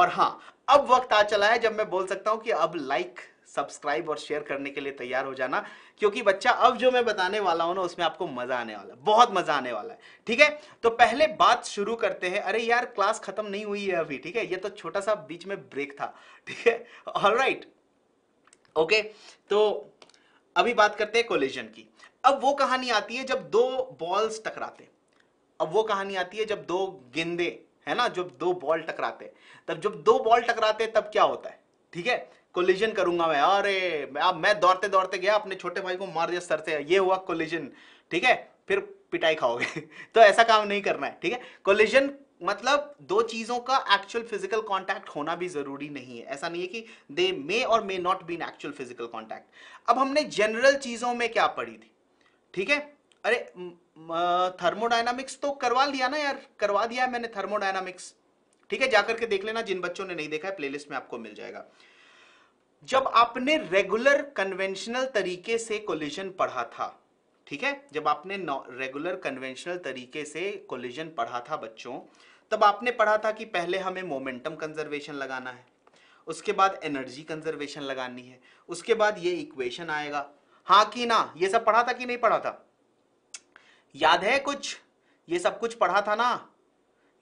और हाँ अब वक्त आ चला है जब मैं बोल सकता हूं कि अब लाइक सब्सक्राइब और शेयर करने के लिए तैयार हो जाना क्योंकि बच्चा अब जो मैं बताने वाला हूं ना उसमें आपको मजा आने वाला है बहुत मजा आने वाला है ठीक है तो पहले बात शुरू करते हैं अरे यार क्लास खत्म नहीं हुई है अभी ठीक है ये तो छोटा सा बीच में ब्रेक था ठीक है ऑल राइट ओके तो अभी बात करते हैं कोलिजन की अब वो कहानी आती है जब दो बॉल्स टकराते अब वो कहानी आती है जब दो गेंदे है ना जब दो बॉल टकराते तब जब दो बॉल टकराते तब क्या होता है ठीक है कोलिजन करूंगा मैं अरे अब मैं दौड़ते दौड़ते गया अपने छोटे भाई को मार दिया सर से ये हुआ कोलिजन ठीक है फिर पिटाई खाओगे [laughs] तो ऐसा काम नहीं करना है ठीक है कोलिजन मतलब दो चीजों का एक्चुअल फिजिकल कांटेक्ट होना भी जरूरी नहीं है ऐसा नहीं है कि दे मे और may not be actual physical contact अब हमने जनरल चीजों में क्या पढ़ी थी ठीक है अरे थर्मोडायनामिक्स तो करवा लिया ना यार करवा दिया है मैंने थर्मोडायनामिक्स ठीक है जाकर के देख लेना जिन बच्चों ने नहीं देखा है प्लेलिस्ट में आपको मिल जाएगा जब आपने रेगुलर कन्वेंशनल तरीके से कोलिजन पढ़ा था ठीक है जब आपने रेगुलर कन्वेंशनल तरीके से कोलिजन पढ़ा था बच्चों तब आपने पढ़ा था कि पहले हमें मोमेंटम कंजर्वेशन लगाना है उसके बाद एनर्जी कंजर्वेशन लगानी है उसके बाद ये इक्वेशन आएगा हाँ कि ना ये सब पढ़ा था कि नहीं पढ़ा था याद है कुछ ये सब कुछ पढ़ा था ना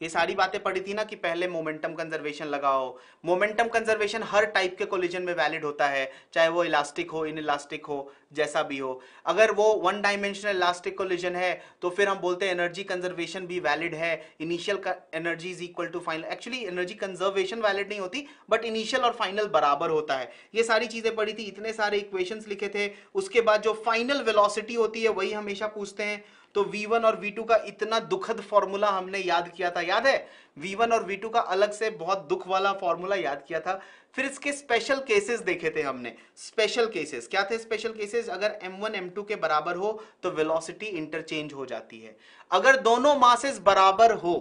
ये सारी बातें पढ़ी थी ना कि पहले मोमेंटम कंजर्वेशन लगाओ मोमेंटम कंजर्वेशन हर टाइप के कोलिजन में वैलिड होता है चाहे वो इलास्टिक हो इन इलास्टिक हो जैसा भी हो अगर वो वन डायमेंशनल इलास्टिक कोलिजन है तो फिर हम बोलते हैं एनर्जी कंजर्वेशन भी वैलिड है initial energy is equal to final actually energy conservation valid नहीं होती बट इनिशियल और फाइनल बराबर होता है ये सारी चीजें पढ़ी थी इतने सारे इक्वेशन लिखे थे उसके बाद जो फाइनल वेलोसिटी होती है वही हमेशा पूछते हैं तो V1 और V2 का इतना दुखद फॉर्मूला हमने याद किया था याद है V1 और V2 का अलग से बहुत दुख वाला फॉर्मूला याद किया था फिर इसके स्पेशल केसेस देखे थे हमने स्पेशल केसेस क्या थे स्पेशल केसेस अगर m1 m2 के बराबर हो तो वेलोसिटी इंटरचेंज हो जाती है अगर दोनों मासेस बराबर हो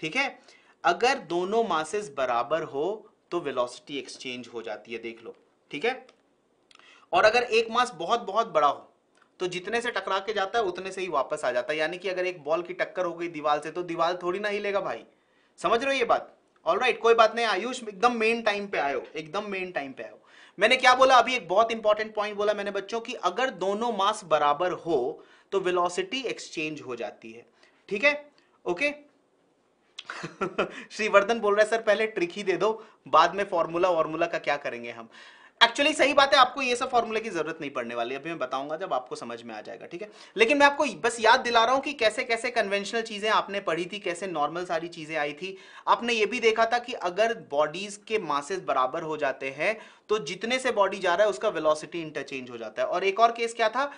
ठीक है अगर दोनों मासेस बराबर हो तो वेलोसिटी एक्सचेंज हो जाती है देख लो ठीक है और अगर एक मास बहुत बहुत बड़ा हो तो जितने से टकरा के जाता है उतने से ही वापस आ जाता है यानी कि अगर एक बॉल की टक्कर हो गई दीवार से तो दीवार थोड़ी ना हिलेगा भाई समझ रहे हो ये बात ऑल right, कोई बात नहीं आयुष एकदम मेन टाइम पे आयो एकदम मेन टाइम पे आयो मैंने क्या बोला अभी एक बहुत इंपॉर्टेंट पॉइंट बोला मैंने बच्चों की अगर दोनों मास बराबर हो तो विलोसिटी एक्सचेंज हो जाती है ठीक है ओके [laughs] श्रीवर्धन बोल रहे सर पहले ट्रिक ही दे दो बाद में फॉर्मूला वॉर्मूला का क्या करेंगे हम एक्चुअली सही बात है आपको ये सब फॉर्मूले की जरूरत नहीं पड़ने वाली अभी मैं बताऊंगा जब आपको समझ में आ जाएगा ठीक है लेकिन मैं आपको बस याद दिला रहा हूं कि कैसे कैसे कन्वेंशनल चीजें आपने पढ़ी थी कैसे नॉर्मल सारी चीजें आई थी आपने ये भी देखा था कि अगर बॉडीज के मासेस बराबर हो जाते हैं तो जितने से बॉडी जा रहा है उसका वेलोसिटी इंटरचेंज हो जाता है और एक और केस क्या था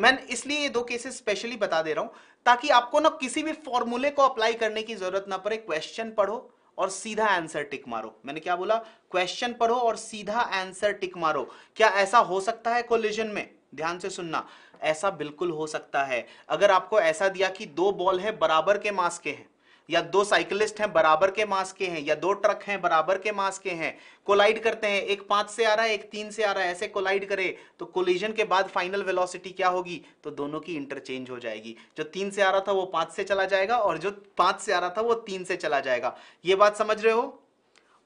मैं इसलिए ये दो केसेस स्पेशली बता दे रहा हूं ताकि आपको ना किसी भी फॉर्मूले को अप्लाई करने की जरूरत ना पड़े क्वेश्चन पढ़ो और सीधा आंसर टिक मारो मैंने क्या बोला क्वेश्चन पढ़ो और सीधा आंसर टिक मारो क्या ऐसा हो सकता है कोलिजन में ध्यान से सुनना ऐसा बिल्कुल हो सकता है अगर आपको ऐसा दिया कि दो बॉल है बराबर के मास के हैं या दो साइकिलिस्ट हैं बराबर के मास के हैं या दो ट्रक हैं बराबर के मास के हैं कोलाइड करते हैं एक पांच से आ रहा है एक तीन से आ रहा है ऐसे कोलाइड करे तो कोलिजन के बाद फाइनल वेलोसिटी क्या होगी तो दोनों की इंटरचेंज हो जाएगी जो तीन से आ रहा था वो पांच से चला जाएगा और जो पांच से आ रहा था वो तीन से चला जाएगा ये बात समझ रहे हो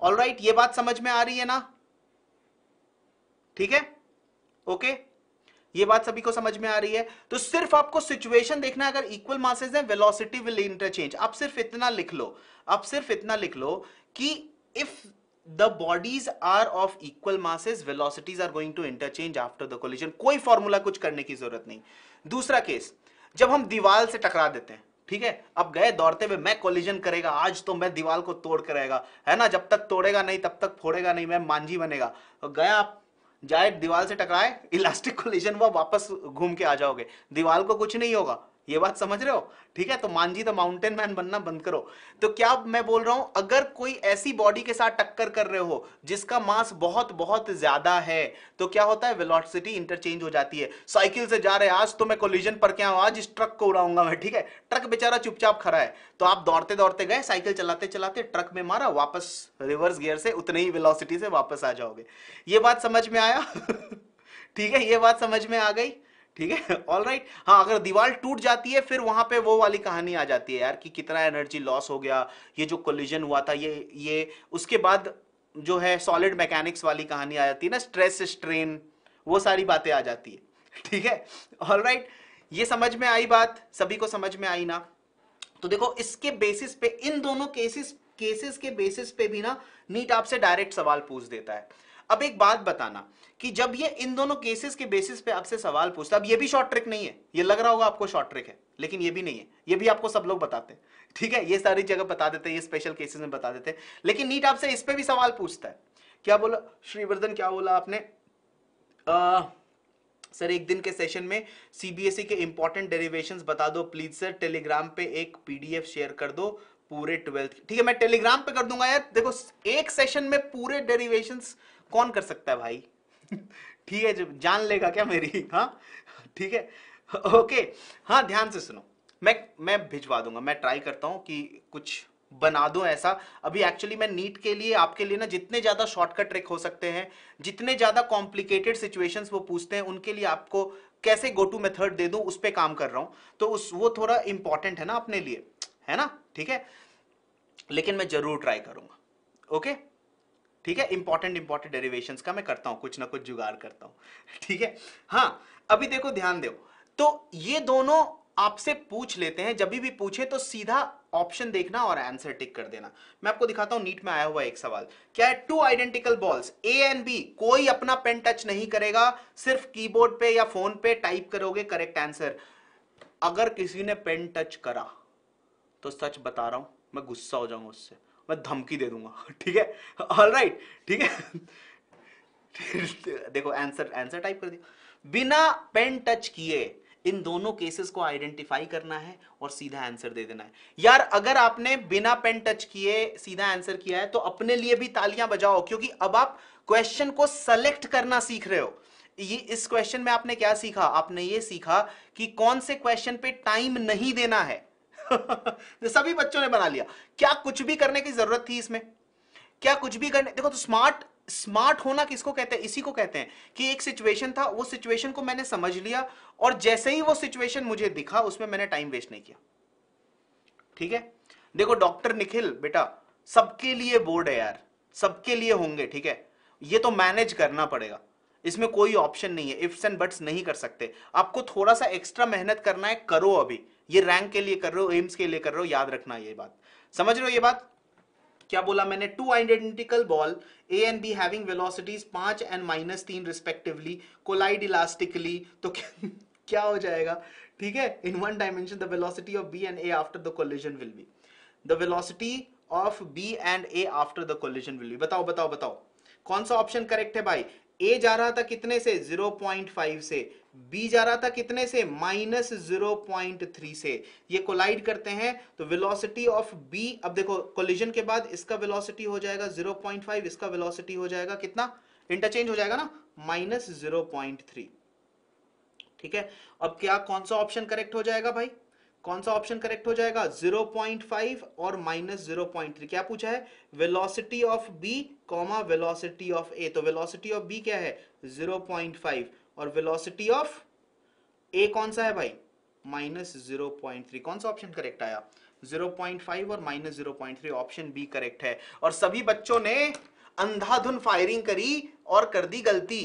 ऑल right, ये बात समझ में आ रही है ना ठीक है ओके okay? ये बात सभी को समझ में आ रही है तो सिर्फ आपको सिचुएशन देखना अगर इक्वल मासेज है वेलोसिटी विल इंटरचेंज आप सिर्फ इतना लिख लो आप सिर्फ इतना लिख लो कि if the bodies are of equal masses velocities are going to interchange after the collision कोई फॉर्मूला कुछ करने की जरूरत नहीं दूसरा केस जब हम दीवार से टकरा देते हैं ठीक है अब गए दौड़ते हुए मैं कोलिजन करेगा आज तो मैं दीवार को तोड़ करेगा है ना जब तक तोड़ेगा नहीं तब तक फोड़ेगा नहीं मैं मांझी बनेगा तो गया आप जाए दीवार से टकराए इलास्टिक कोलिजन हुआ वापस घूम के आ जाओगे दीवार को कुछ नहीं होगा ये बात समझ रहे हो ठीक है तो मांझी द माउंटेन मैन बनना बंद करो तो क्या मैं बोल रहा हूं अगर कोई ऐसी बॉडी के साथ टक्कर कर रहे हो जिसका मास बहुत बहुत ज्यादा है तो क्या होता है वेलोसिटी इंटरचेंज हो जाती है साइकिल से जा रहे आज तो मैं कोलिजन पर क्या हूं आज इस ट्रक को उड़ाऊंगा मैं ठीक है ट्रक बेचारा चुपचाप खड़ा है तो आप दौड़ते दौड़ते गए साइकिल चलाते चलाते ट्रक में मारा वापस रिवर्स गियर से उतने ही वेलॉसिटी से वापस आ जाओगे ये बात समझ में आया [laughs] ठीक है ये बात समझ में आ गई ठीक है ऑल [laughs] राइट right? हाँ अगर दीवार टूट जाती है फिर वहां पे वो वाली कहानी आ जाती है यार कि कितना एनर्जी लॉस हो गया ये जो कोलिजन हुआ था ये ये उसके बाद जो है सॉलिड मैकेनिक्स वाली कहानी आ जाती है ना स्ट्रेस स्ट्रेन वो सारी बातें आ जाती है [laughs] ठीक है ऑल राइट right? ये समझ में आई बात सभी को समझ में आई ना तो देखो इसके बेसिस पे इन दोनों केसेस केसेस के बेसिस पे भी ना नीट आपसे डायरेक्ट सवाल पूछ देता है अब एक बात बताना कि जब ये इन दोनों केसेस के बेसिस पे आपसे सवाल पूछता अब ये भी शॉर्ट ट्रिक नहीं है ये लग रहा होगा आपको शॉर्ट ट्रिक है लेकिन ये भी नहीं है ये भी आपको सब लोग बताते हैं ठीक है ये सारी जगह बता देते हैं ये स्पेशल केसेस में बता देते हैं लेकिन नीट आपसे इस पर भी सवाल पूछता है क्या बोला श्रीवर्धन क्या बोला आपने आ, सर एक दिन के सेशन में सीबीएसई e के इंपॉर्टेंट डेरिवेशन बता दो प्लीज सर टेलीग्राम पे एक पीडीएफ शेयर कर दो पूरे ट्वेल्थ ठीक है मैं टेलीग्राम पे कर दूंगा यार देखो एक सेशन में पूरे डेरिवेशंस कौन कर सकता है भाई [laughs] ठीक है जब जान लेगा क्या मेरी हाँ ठीक है ओके हाँ ध्यान से सुनो मैं मैं भिजवा दूंगा मैं ट्राई करता हूँ कि कुछ बना दो ऐसा अभी एक्चुअली मैं नीट के लिए आपके लिए ना जितने ज़्यादा शॉर्टकट ट्रिक हो सकते हैं जितने ज़्यादा कॉम्प्लिकेटेड सिचुएशंस वो पूछते हैं उनके लिए आपको कैसे गो टू मेथड दे दूं उस पर काम कर रहा हूं तो उस वो थोड़ा इंपॉर्टेंट है ना अपने लिए है ना ठीक है लेकिन मैं ज़रूर ट्राई करूंगा ओके ठीक है इंपॉर्टेंट इंपॉर्टेंट डेरिवेशन का मैं करता हूँ कुछ ना कुछ जुगाड़ करता हूं [laughs] ठीक है हाँ अभी देखो ध्यान दो तो ये दोनों आपसे पूछ लेते हैं जब भी पूछे तो सीधा ऑप्शन देखना और आंसर टिक कर देना मैं आपको दिखाता हूं नीट में आया हुआ एक सवाल क्या है two identical balls A and B कोई अपना पेन टच नहीं करेगा सिर्फ कीबोर्ड पे या फोन पे टाइप करोगे करेक्ट आंसर अगर किसी ने पेन टच करा तो सच बता रहा हूं मैं गुस्सा हो जाऊंगा उससे मैं धमकी दे दूंगा ठीक है ऑल राइट ठीक है देखो आंसर आंसर टाइप कर दिया बिना पेन टच किए इन दोनों केसेस को आइडेंटिफाई करना है और सीधा आंसर दे देना है यार अगर आपने बिना पेन टच किए सीधा आंसर किया है तो अपने लिए भी तालियां बजाओ क्योंकि अब आप क्वेश्चन को सेलेक्ट करना सीख रहे हो ये इस क्वेश्चन में आपने क्या सीखा आपने ये सीखा कि कौन से क्वेश्चन पे टाइम नहीं देना है [laughs] तो सभी बच्चों ने बना लिया क्या कुछ भी करने की जरूरत थी इसमें क्या कुछ भी करने देखो तो स्मार्ट स्मार्ट होना किसको कहते हैं इसी को कहते हैं कि एक सिचुएशन था वो सिचुएशन को मैंने समझ लिया और जैसे ही वो सिचुएशन मुझे दिखा उसमें मैंने टाइम वेस्ट नहीं किया ठीक है देखो डॉक्टर निखिल बेटा सबके लिए बोर्ड है यार सबके लिए होंगे ठीक है ये तो मैनेज करना पड़ेगा इसमें कोई ऑप्शन नहीं है इफ्स एंड बट्स नहीं कर सकते आपको थोड़ा सा एक्स्ट्रा मेहनत करना है करो अभी ये रैंक के लिए कर रहे हो एम्स के लिए कर रहे हो याद रखना ये बात समझ रहे हो ये बात क्या बोला मैंने two identical ball A and B having velocities पांच एंड माइनस तीन रिस्पेक्टिवली कोलाइड इलास्टिकली तो क्या क्या हो जाएगा ठीक है in one dimension the velocity of B and A after the collision will be the velocity of B and A after the collision will be बताओ बताओ बताओ कौन सा ऑप्शन करेक्ट है भाई ए जा रहा था कितने से 0.5 से बी जा रहा था कितने से माइनस जीरो से ये कोलाइड करते हैं तो वेलोसिटी ऑफ बी अब देखो कोलिजन के बाद इसका वेलोसिटी हो जाएगा 0.5 इसका वेलोसिटी हो जाएगा कितना इंटरचेंज हो जाएगा ना माइनस जीरो ठीक है अब क्या कौन सा ऑप्शन करेक्ट हो जाएगा भाई कौन सा ऑप्शन करेक्ट हो जाएगा 0.5 और माइनस जीरो क्या पूछा है velocity of B comma velocity of A तो वेलोसिटी ऑफ बी क्या है 0.5 और वेलोसिटी ऑफ ए कौन सा है भाई माइनस जीरो कौन सा ऑप्शन करेक्ट आया 0.5 और minus zero option B correct है और सभी बच्चों ने अंधाधुन फायरिंग करी और कर दी गलती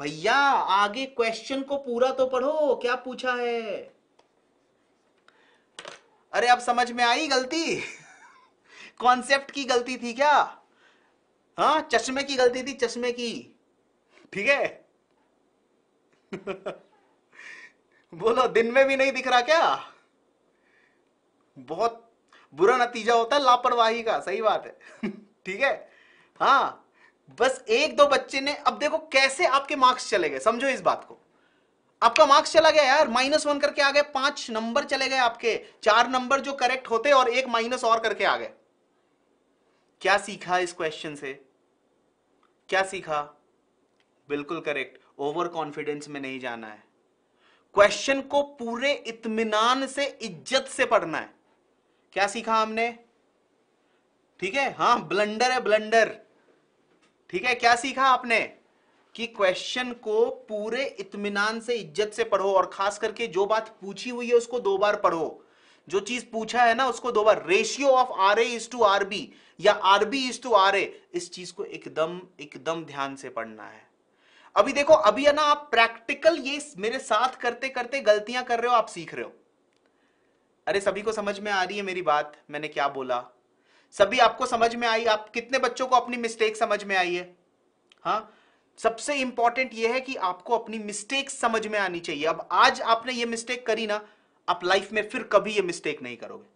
भैया आगे क्वेश्चन को पूरा तो पढ़ो क्या पूछा है अरे अब समझ में आई गलती कॉन्सेप्ट की गलती थी क्या हाँ चश्मे की गलती थी चश्मे की ठीक है बोलो दिन में भी नहीं दिख रहा क्या बहुत बुरा नतीजा होता है लापरवाही का सही बात है ठीक है हाँ बस एक दो बच्चे ने अब देखो कैसे आपके मार्क्स चले गए समझो इस बात को आपका मार्क्स चला गया यार माइनस वन करके आ गए पांच नंबर चले गए आपके चार नंबर जो करेक्ट होते और एक माइनस और करके आ गए क्या सीखा इस क्वेश्चन से क्या सीखा बिल्कुल करेक्ट ओवर कॉन्फिडेंस में नहीं जाना है क्वेश्चन को पूरे इत्मीनान से इज्जत से पढ़ना है क्या सीखा हमने ठीक है हाँ ब्लंडर है ब्लंडर ठीक है क्या सीखा आपने कि क्वेश्चन को पूरे इत्मीनान से इज्जत से पढ़ो और खास करके जो बात पूछी हुई है उसको दो बार पढ़ो जो चीज पूछा है ना उसको दो बार ratio of R A is to R B या R B is to R A इस चीज को एकदम एकदम ध्यान से पढ़ना है अभी देखो अभी है ना आप प्रैक्टिकल ये मेरे साथ करते करते गलतियां कर रहे हो आप सीख रहे हो अरे सभी को समझ में आ रही है मेरी बात मैंने क्या बोला सभी आपको समझ में आई आप कितने बच्चों को अपनी मिस्टेक समझ में आई है हाँ सबसे इंपॉर्टेंट यह है कि आपको अपनी मिस्टेक समझ में आनी चाहिए अब आज आपने ये मिस्टेक करी ना आप लाइफ में फिर कभी ये मिस्टेक नहीं करोगे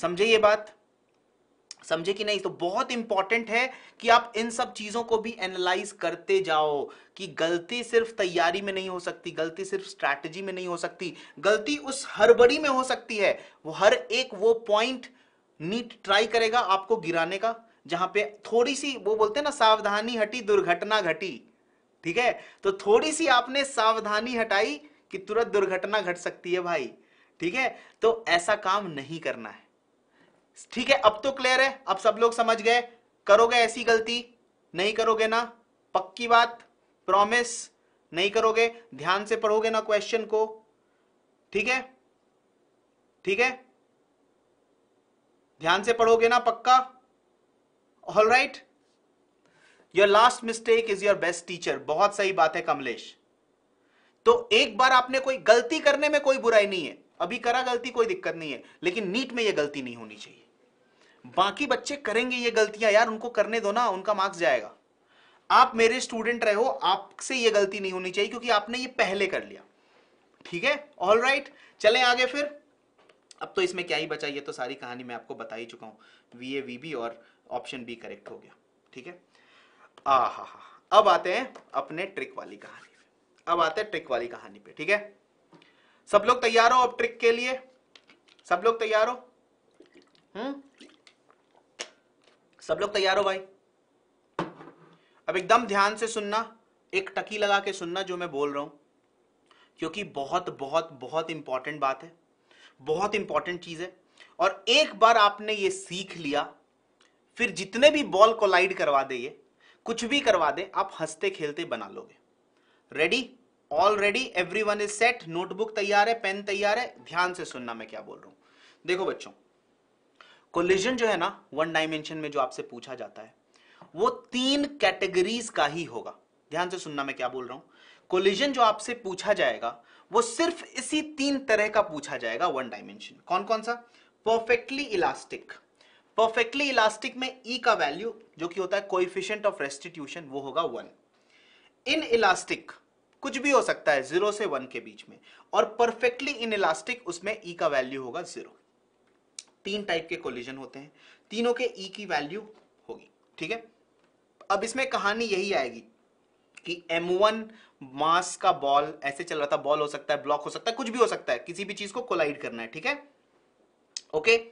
समझे ये बात समझे कि नहीं तो बहुत इंपॉर्टेंट है कि आप इन सब चीजों को भी एनालाइज करते जाओ कि गलती सिर्फ तैयारी में नहीं हो सकती गलती सिर्फ स्ट्रैटेजी में नहीं हो सकती गलती उस हरबड़ी में हो सकती है वो हर एक वो पॉइंट नीट ट्राई करेगा आपको गिराने का जहां पे थोड़ी सी वो बोलते हैं ना सावधानी हटी दुर्घटना घटी ठीक है तो थोड़ी सी आपने सावधानी हटाई कि तुरंत दुर्घटना घट सकती है भाई ठीक है तो ऐसा काम नहीं करना है ठीक है अब तो क्लियर है अब सब लोग समझ गए करोगे ऐसी गलती नहीं करोगे ना पक्की बात प्रॉमिस नहीं करोगे ध्यान से पढ़ोगे ना क्वेश्चन को ठीक है ठीक है ध्यान से पढ़ोगे ना पक्का all right your last mistake is your best teacher बहुत सही बात है कमलेश तो एक बार आपने कोई गलती करने में कोई बुराई नहीं है अभी करा गलती कोई दिक्कत नहीं है लेकिन नीट में यह गलती नहीं होनी चाहिए बाकी बच्चे करेंगे ये गलतियां यार उनको करने दो ना उनका मार्क्स जाएगा आप मेरे स्टूडेंट रहे हो आपसे ये गलती नहीं होनी चाहिए क्योंकि आपने ये पहले कर लिया ठीक है ऑल राइट चले आगे फिर अब तो इसमें क्या ही बचा ये तो सारी कहानी मैं आपको बता ही चुका हूं वी ए वी बी और ऑप्शन बी करेक्ट हो गया ठीक है आ हा हा अब आते हैं अपने ट्रिक वाली कहानी पे अब आते हैं ट्रिक वाली कहानी पे ठीक है सब लोग तैयार हो अब ट्रिक के लिए सब लोग तैयार हो हम्म सब लोग तैयार हो भाई अब एकदम ध्यान से सुनना एक टकी लगा के सुनना जो मैं बोल रहा हूं क्योंकि बहुत बहुत बहुत इंपॉर्टेंट बात है बहुत इंपॉर्टेंट चीज है और एक बार आपने ये सीख लिया फिर जितने भी बॉल को लाइड करवा दे ये कुछ भी करवा दे आप हंसते खेलते बना लोगे ready ready everyone is set notebook तैयार है पेन तैयार है ध्यान से सुनना मैं क्या बोल रहा हूं देखो बच्चों कोलिजन जो है ना वन डायमेंशन में जो आपसे पूछा जाता है वो तीन कैटेगरीज का ही होगा ध्यान से सुनना मैं क्या बोल रहा हूं कोलिजन जो आपसे पूछा जाएगा वो सिर्फ इसी तीन तरह का पूछा जाएगा वन डायमेंशन कौन कौन सा परफेक्टली इलास्टिक परफेक्टली इलास्टिक में ई e का वैल्यू जो कि होता है कोइफिशियंट ऑफ रेस्टिट्यूशन वो होगा वन इन इलास्टिक कुछ भी हो सकता है जीरो से वन के बीच में और परफेक्टली इन इलास्टिक उसमें ई e का वैल्यू होगा जीरो तीन टाइप के कोलिजन होते हैं तीनों के ई e की वैल्यू होगी ठीक है अब इसमें कहानी यही आएगी कि M1 मास का बॉल ऐसे चल रहा था बॉल हो सकता है ब्लॉक हो सकता है कुछ भी हो सकता है किसी भी चीज को कोलाइड करना है ठीक है ओके okay?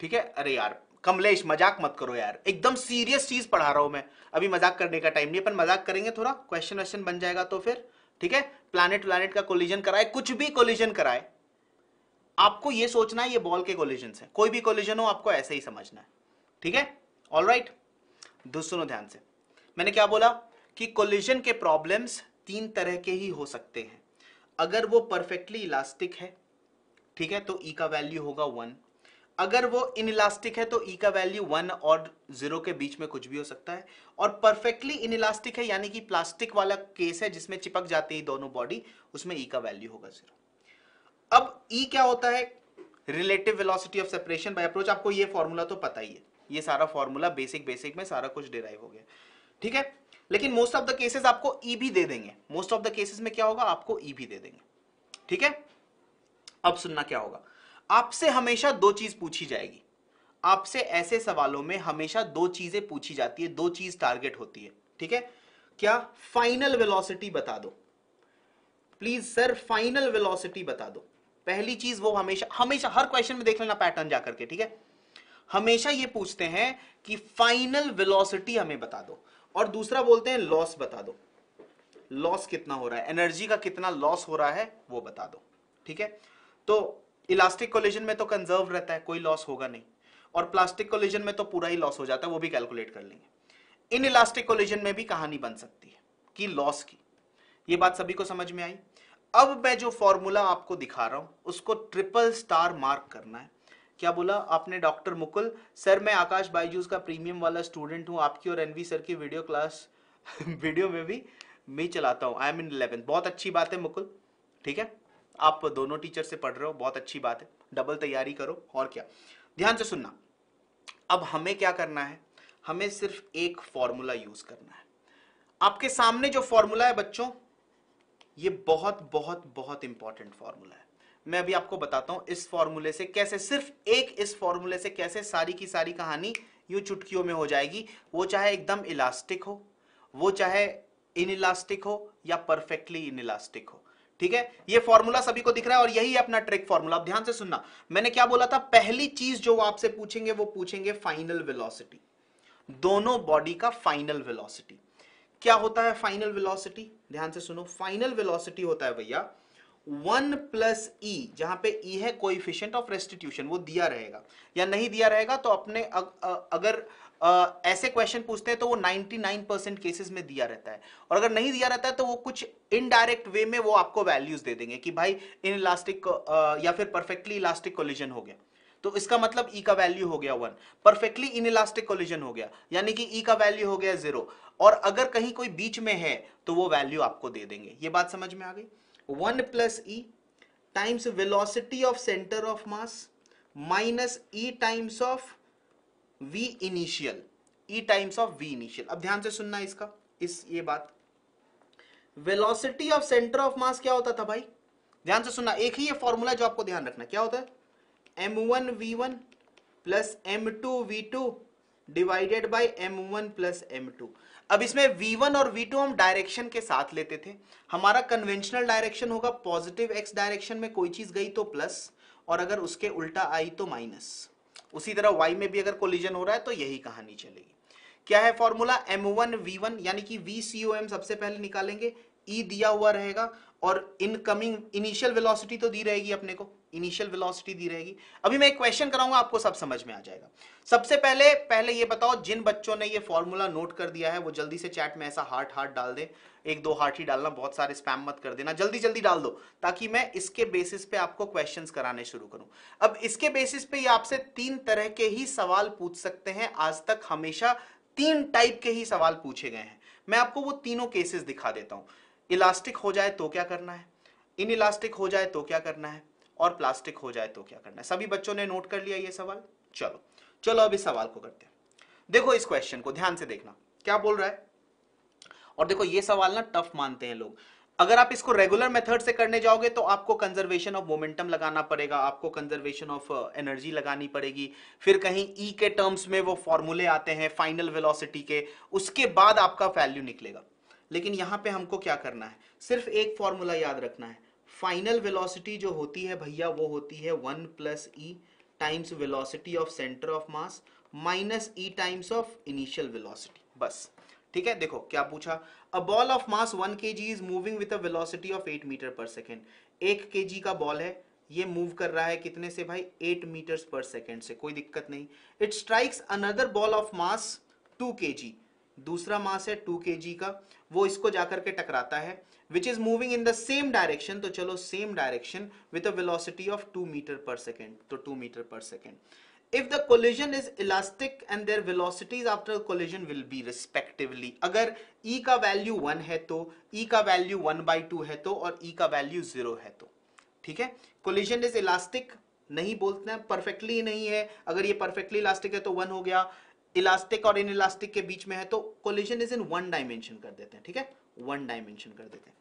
ठीक है अरे यार कमलेश मजाक मत करो यार एकदम सीरियस चीज पढ़ा रहा हूं मैं अभी मजाक करने का टाइम नहीं अपन मजाक करेंगे थोड़ा क्वेश्चन वेश्चन बन जाएगा तो फिर ठीक है प्लानिट प्लानिट का कोलिजन कराए कुछ भी कोलिजन कराए आपको ये सोचना है ये बॉल के कोलिजन है कोई भी कोलिजन हो आपको ऐसे ही समझना है ठीक है ऑल राइट सुनो ध्यान से मैंने क्या बोला कि कोलिजन के प्रॉब्लम्स तीन तरह के ही हो सकते हैं अगर वो परफेक्टली इलास्टिक है ठीक है तो ई e का वैल्यू होगा वन अगर वो इनइलास्टिक है तो ई e का वैल्यू वन और जीरो के बीच में कुछ भी हो सकता है और परफेक्टली इनइलास्टिक है यानी कि प्लास्टिक वाला केस है जिसमें चिपक जाते ही दोनों बॉडी उसमें ई e का वैल्यू होगा जीरो अब ई e क्या होता है relative velocity of separation by approach आपको ये फॉर्मूला तो पता ही है ये सारा फॉर्मूला बेसिक बेसिक में सारा कुछ डिराइव हो गया ठीक है लेकिन मोस्ट ऑफ द केसेस आपको ई e भी दे देंगे मोस्ट ऑफ द केसेस में क्या होगा आपको ई e भी दे देंगे ठीक है अब सुनना क्या होगा आपसे हमेशा दो चीज पूछी जाएगी आपसे ऐसे सवालों में हमेशा दो चीजें पूछी जाती है दो चीज टारगेट होती है ठीक है क्या फाइनल वेलोसिटी बता दो प्लीज सर फाइनल वेलोसिटी बता दो पहली चीज वो हमेशा हमेशा हर क्वेश्चन में देख लेना पैटर्न जाकर के ठीक है हमेशा ये पूछते हैं कि फाइनल वेलोसिटी हमें बता दो और दूसरा बोलते हैं लॉस बता दो लॉस कितना हो रहा है एनर्जी का कितना लॉस हो रहा है वो बता दो ठीक है तो इलास्टिक कोलिजन में तो कंजर्व रहता है कोई लॉस होगा नहीं और प्लास्टिक कोलिजन में तो पूरा ही लॉस हो जाता है वो भी कैलकुलेट कर लेंगे इन इलास्टिक कोलिजन में भी कहानी बन सकती है कि लॉस की ये बात सभी को समझ में आई अब मैं जो फॉर्मूला आपको दिखा रहा हूं उसको ट्रिपल स्टार मार्क करना है क्या बोला आपने डॉक्टर मुकुल सर मैं आकाश बाईजूस का प्रीमियम वाला स्टूडेंट हूं आपकी और एनवी सर की वीडियो क्लास वीडियो में भी मैं चलाता हूं आई एम इन इलेवेंथ बहुत अच्छी बात है मुकुल ठीक है आप दोनों टीचर से पढ़ रहे हो बहुत अच्छी बात है डबल तैयारी करो और क्या ध्यान से सुनना अब हमें क्या करना है हमें सिर्फ एक फॉर्मूला यूज करना है आपके सामने जो फॉर्मूला है बच्चों ये बहुत बहुत बहुत इंपॉर्टेंट फॉर्मूला है मैं अभी आपको बताता हूं इस फॉर्मूले से कैसे सिर्फ एक इस फॉर्मूले से कैसे सारी की सारी कहानी यू चुटकियों में हो जाएगी वो चाहे एकदम इलास्टिक हो वो चाहे इन इलास्टिक हो या परफेक्टली इन इलास्टिक हो ठीक है ये फॉर्मूला सभी को दिख रहा है और यही है अपना ट्रिक फॉर्मूला ध्यान से सुनना मैंने क्या बोला था पहली चीज जो आपसे पूछेंगे वो पूछेंगे फाइनल वेलोसिटी दोनों बॉडी का फाइनल वेलोसिटी क्या होता है फाइनल वेलोसिटी ध्यान से सुनो फाइनल वेलोसिटी होता है भैया वन प्लस ई जहां पे ई e है कोई ऑफ रेस्टिट्यूशन वो दिया रहेगा या नहीं दिया रहेगा तो अपने अग, अगर Uh, ऐसे क्वेश्चन पूछते हैं तो वो 99 परसेंट केसेस में दिया रहता है और अगर नहीं दिया रहता है तो वो कुछ इनडायरेक्ट वे में वो आपको वैल्यूज दे देंगे कि भाई इन इलास्टिक या फिर परफेक्टली इलास्टिक कोलिजन हो गया तो इसका मतलब ई e का वैल्यू हो गया one perfectly inelastic collision हो गया यानी कि ई e का वैल्यू हो गया जीरो और अगर कहीं कोई बीच में है तो वो वैल्यू आपको दे देंगे ये बात समझ में आ गई one plus E times velocity of centre of mass minus E times of v initial e times of v initial अब ध्यान से सुनना इसका इस ये बात velocity of centre of mass क्या होता था भाई ध्यान से सुनना एक ही ये फॉर्मूला जो आपको ध्यान रखना क्या होता है M one we one plus M two we two divided by M one plus M two अब इसमें वी वन और वी टू हम डायरेक्शन के साथ लेते थे हमारा कन्वेंशनल डायरेक्शन होगा पॉजिटिव एक्स डायरेक्शन में कोई चीज गई तो प्लस और अगर उसके उल्टा आई तो माइनस उसी तरह वाई में भी अगर कोलिजन हो रहा है तो यही कहानी चलेगी क्या है formula M one we one यानी कि वी सी एम सबसे पहले निकालेंगे ई e दिया हुआ रहेगा और इनकमिंग इनिशियल वेलोसिटी तो दी रहेगी अपने को इनिशियल वेलोसिटी दी रहेगी अभी मैं एक क्वेश्चन कराऊंगा आपको सब समझ में आ जाएगा सबसे पहले पहले ये बताओ जिन बच्चों ने ये फॉर्मूला नोट कर दिया है वो जल्दी से चैट में ऐसा हार्ट हार्ट डाल दे एक दो हार्ट ही डालना बहुत सारे स्पैम मत कर देना जल्दी जल्दी डाल दो ताकि मैं इसके बेसिस पे आपको क्वेश्चंस कराने शुरू करूं अब इसके बेसिस पे ये आपसे तीन तरह के ही सवाल पूछ सकते हैं आज तक हमेशा तीन टाइप के ही सवाल पूछे गए हैं मैं आपको वो तीनों केसेस दिखा देता हूं इलास्टिक हो जाए तो क्या करना है इन इलास्टिक हो जाए तो क्या करना है और प्लास्टिक हो जाए तो क्या करना है सभी बच्चों ने नोट कर लिया ये सवाल चलो चलो अब इस सवाल को करते हैं देखो इस क्वेश्चन को ध्यान से देखना क्या बोल रहा है और देखो ये सवाल ना टफ मानते हैं लोग अगर आप इसको रेगुलर मेथड से करने जाओगे तो आपको कंजर्वेशन ऑफ मोमेंटम लगाना पड़ेगा आपको कंजर्वेशन ऑफ एनर्जी लगानी पड़ेगी फिर कहीं ई e के टर्म्स में वो फॉर्मूले आते हैं फाइनल वेलोसिटी के उसके बाद आपका वैल्यू निकलेगा लेकिन यहाँ पे हमको क्या करना है सिर्फ एक फॉर्मूला याद रखना है फाइनल वेलोसिटी जो होती है भैया वो होती है one plus E times velocity of centre of mass minus E times of initial velocity बस ठीक है देखो क्या पूछा a ball of mass one के जी is moving velocity of eight metre per second एक के जी का बॉल है ये मूव कर रहा है कितने से भाई एट मीटर्स पर सेकेंड से कोई दिक्कत नहीं it strikes another ball of mass two के जी दूसरा मास है टू के का वो इसको जाकर के टकराता है which is moving in the same direction तो चलो same direction velocity of two metre per second तो two metre per second if the collision is elastic and their velocities after collision will be respectively अगर ई e का value one है तो ई e का value one by two है तो और E e का वैल्यू जीरो है तो ठीक है कोलिजन इज इलास्टिक नहीं बोलते हैं परफेक्टली नहीं है अगर ये परफेक्टली इलास्टिक है तो वन हो गया इलास्टिक और इन इलास्टिक के बीच में है तो collision is in one dimension कर देते हैं ठीक है वन डायमेंशन कर देते हैं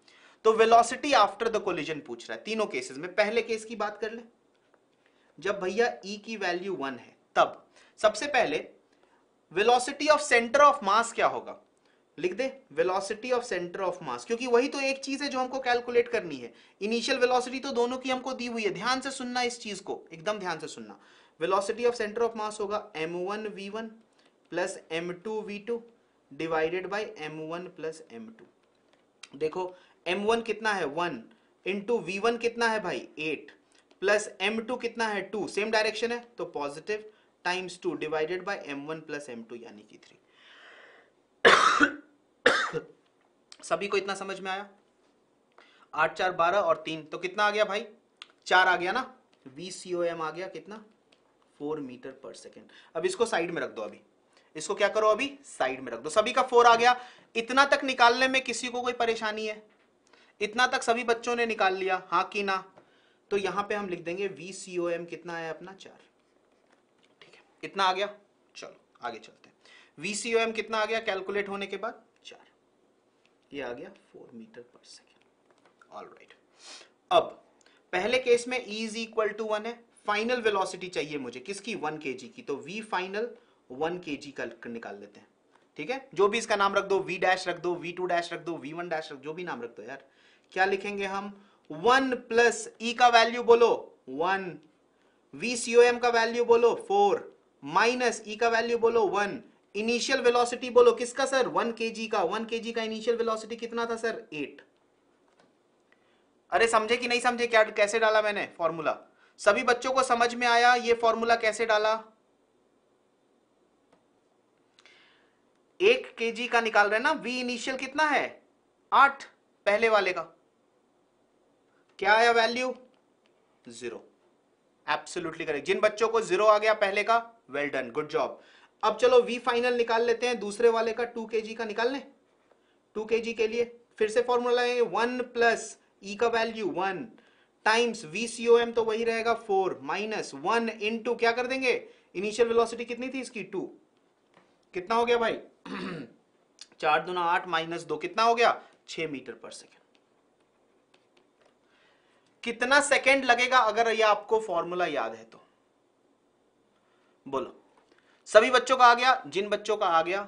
तो वेलोसिटी आफ्टर द कोलिजन पूछ रहा है तीनों केसेस में पहले केस की बात कर ले जब भैया e की वैल्यू वन है तब सबसे पहले velocity of centre of mass क्या होगा लिख दे velocity of centre of mass क्योंकि वही तो एक चीज है जो हमको कैलकुलेट करनी है इनिशियल वेलोसिटी तो दोनों की हमको दी हुई है ध्यान से सुनना इस चीज को एकदम ध्यान से सुनना velocity of centre of mass होगा m one we one plus M two we two divided by M one plus M two देखो एम वन कितना है वन इंटू वी वन कितना है भाई एट प्लस एम टू कितना है to same direction है तो positive times two divided by M one plus M two यानी कि थ्री सभी को इतना समझ में आया आठ चार बारह और तीन तो कितना आ गया भाई चार आ गया ना वी सी ओ एम आ गया कितना फोर मीटर पर सेकेंड अब इसको साइड में रख दो अभी इसको क्या करो अभी साइड में रख दो सभी का फोर आ गया इतना तक निकालने में किसी को कोई परेशानी है इतना तक सभी बच्चों ने निकाल लिया हाँ कि ना तो यहां पे हम लिख देंगे वी सी ओ एम कितना है अपना चार ठीक है इतना आ गया चलो आगे चलते हैं वी सी ओ एम कितना आ गया कैलकुलेट होने के बाद चार ये आ गया four metre per second all right अब पहले केस में e is equal to one है फाइनल वेलोसिटी चाहिए मुझे किसकी वन के जी की तो वी फाइनल वन के जी का निकाल लेते हैं ठीक है जो भी इसका नाम रख दो वी डैश रख दो वी टू डैश रख दो वी वन डैश रख जो भी नाम रख दो यार क्या लिखेंगे हम वन प्लस ई e का वैल्यू बोलो one v c o m का वैल्यू बोलो फोर माइनस ई e का वैल्यू बोलो वन इनिशियल वेलोसिटी बोलो किसका सर वन के जी का वन के जी का इनिशियल वेलोसिटी कितना था सर एट अरे समझे कि नहीं समझे क्या कैसे डाला मैंने फॉर्मूला सभी बच्चों को समझ में आया ये फॉर्मूला कैसे डाला एक के का निकाल रहे ना वी इनिशियल कितना है आठ पहले वाले का क्या आया वैल्यू जीरो एब्सोल्युटली करेक्ट जिन बच्चों को जीरो आ गया पहले का वेल डन गुड जॉब अब चलो वी फाइनल निकाल लेते हैं दूसरे वाले का टू के का निकाल लें टू के के लिए फिर से फॉर्मूला है वन प्लस ई का value one times v c o m तो वही रहेगा four minus one in two क्या कर देंगे इनिशियल वेलोसिटी कितनी थी इसकी टू कितना हो गया भाई [clears throat] चार दुना आठ माइनस दो कितना हो गया छह मीटर पर सेकेंड कितना सेकेंड लगेगा अगर ये आपको फॉर्मूला याद है तो बोलो सभी बच्चों का आ गया जिन बच्चों का आ गया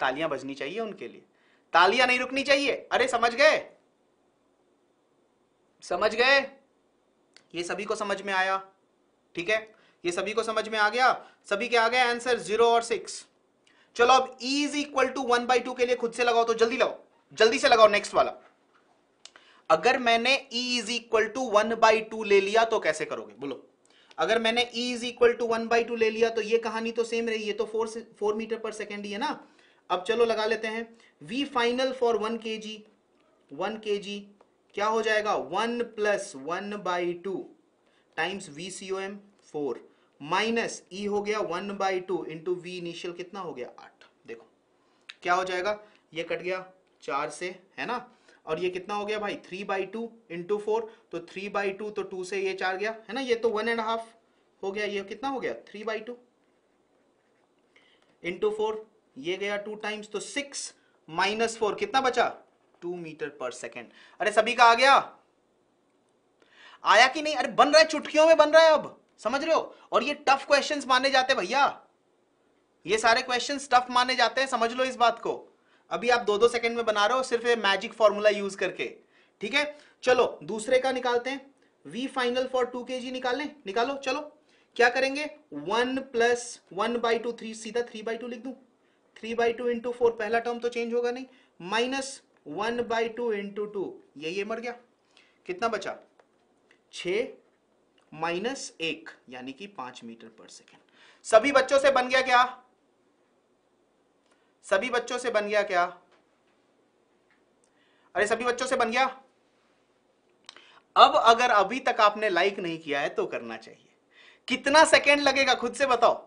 तालियां बजनी चाहिए उनके लिए तालियां नहीं रुकनी चाहिए अरे समझ गए समझ गए ये सभी को समझ में आया ठीक है ये सभी को समझ में आ गया सभी के आ गए आंसर जीरो और सिक्स चलो अब E is equal to one by two के लिए खुद से लगाओ तो जल्दी लगाओ जल्दी से लगाओ नेक्स्ट वाला अगर मैंने E is equal to one by two ले लिया तो कैसे करोगे बोलो अगर मैंने E is equal to one by two ले लिया तो ये कहानी तो सेम रही है तो four four metre per second ही है ना अब चलो लगा लेते हैं वी फाइनल फॉर वन के जी वन के जी क्या हो जाएगा one plus one by two times v c o m four minus e e हो गया one by two into v initial कितना हो गया आठ देखो क्या हो जाएगा ये कट गया चार से है ना और ये कितना हो गया भाई three by two into four तो थ्री बाई टू तो टू से ये चार गया है ना ये तो वन एंड हाफ हो गया ये कितना हो गया three by two into four ये गया टू टाइम्स तो सिक्स माइनस फोर कितना बचा टू मीटर पर सेकेंड अरे सभी का आ गया आया कि नहीं अरे बन रहा है चुटकियों में बन रहा है अब समझ रहे हो और ये टफ क्वेश्चन माने जाते हैं भैया ये सारे क्वेश्चन टफ माने जाते हैं समझ लो इस बात को अभी आप दो दो सेकंड में बना रहे हो सिर्फ ये मैजिक फॉर्मूला यूज करके ठीक है चलो दूसरे का निकालते हैं v फाइनल फॉर टू के जी निकालें निकालो चलो क्या करेंगे one plus one by two three सीधा थ्री बाई टू लिख दू three by two into four पहला टर्म तो चेंज होगा नहीं minus one by two into two यही मर गया कितना बचा छ माइनस एक यानी कि पांच मीटर पर सेकेंड सभी बच्चों से बन गया क्या सभी बच्चों से बन गया क्या अरे सभी बच्चों से बन गया अब अगर अभी तक आपने लाइक नहीं किया है तो करना चाहिए कितना सेकेंड लगेगा खुद से बताओ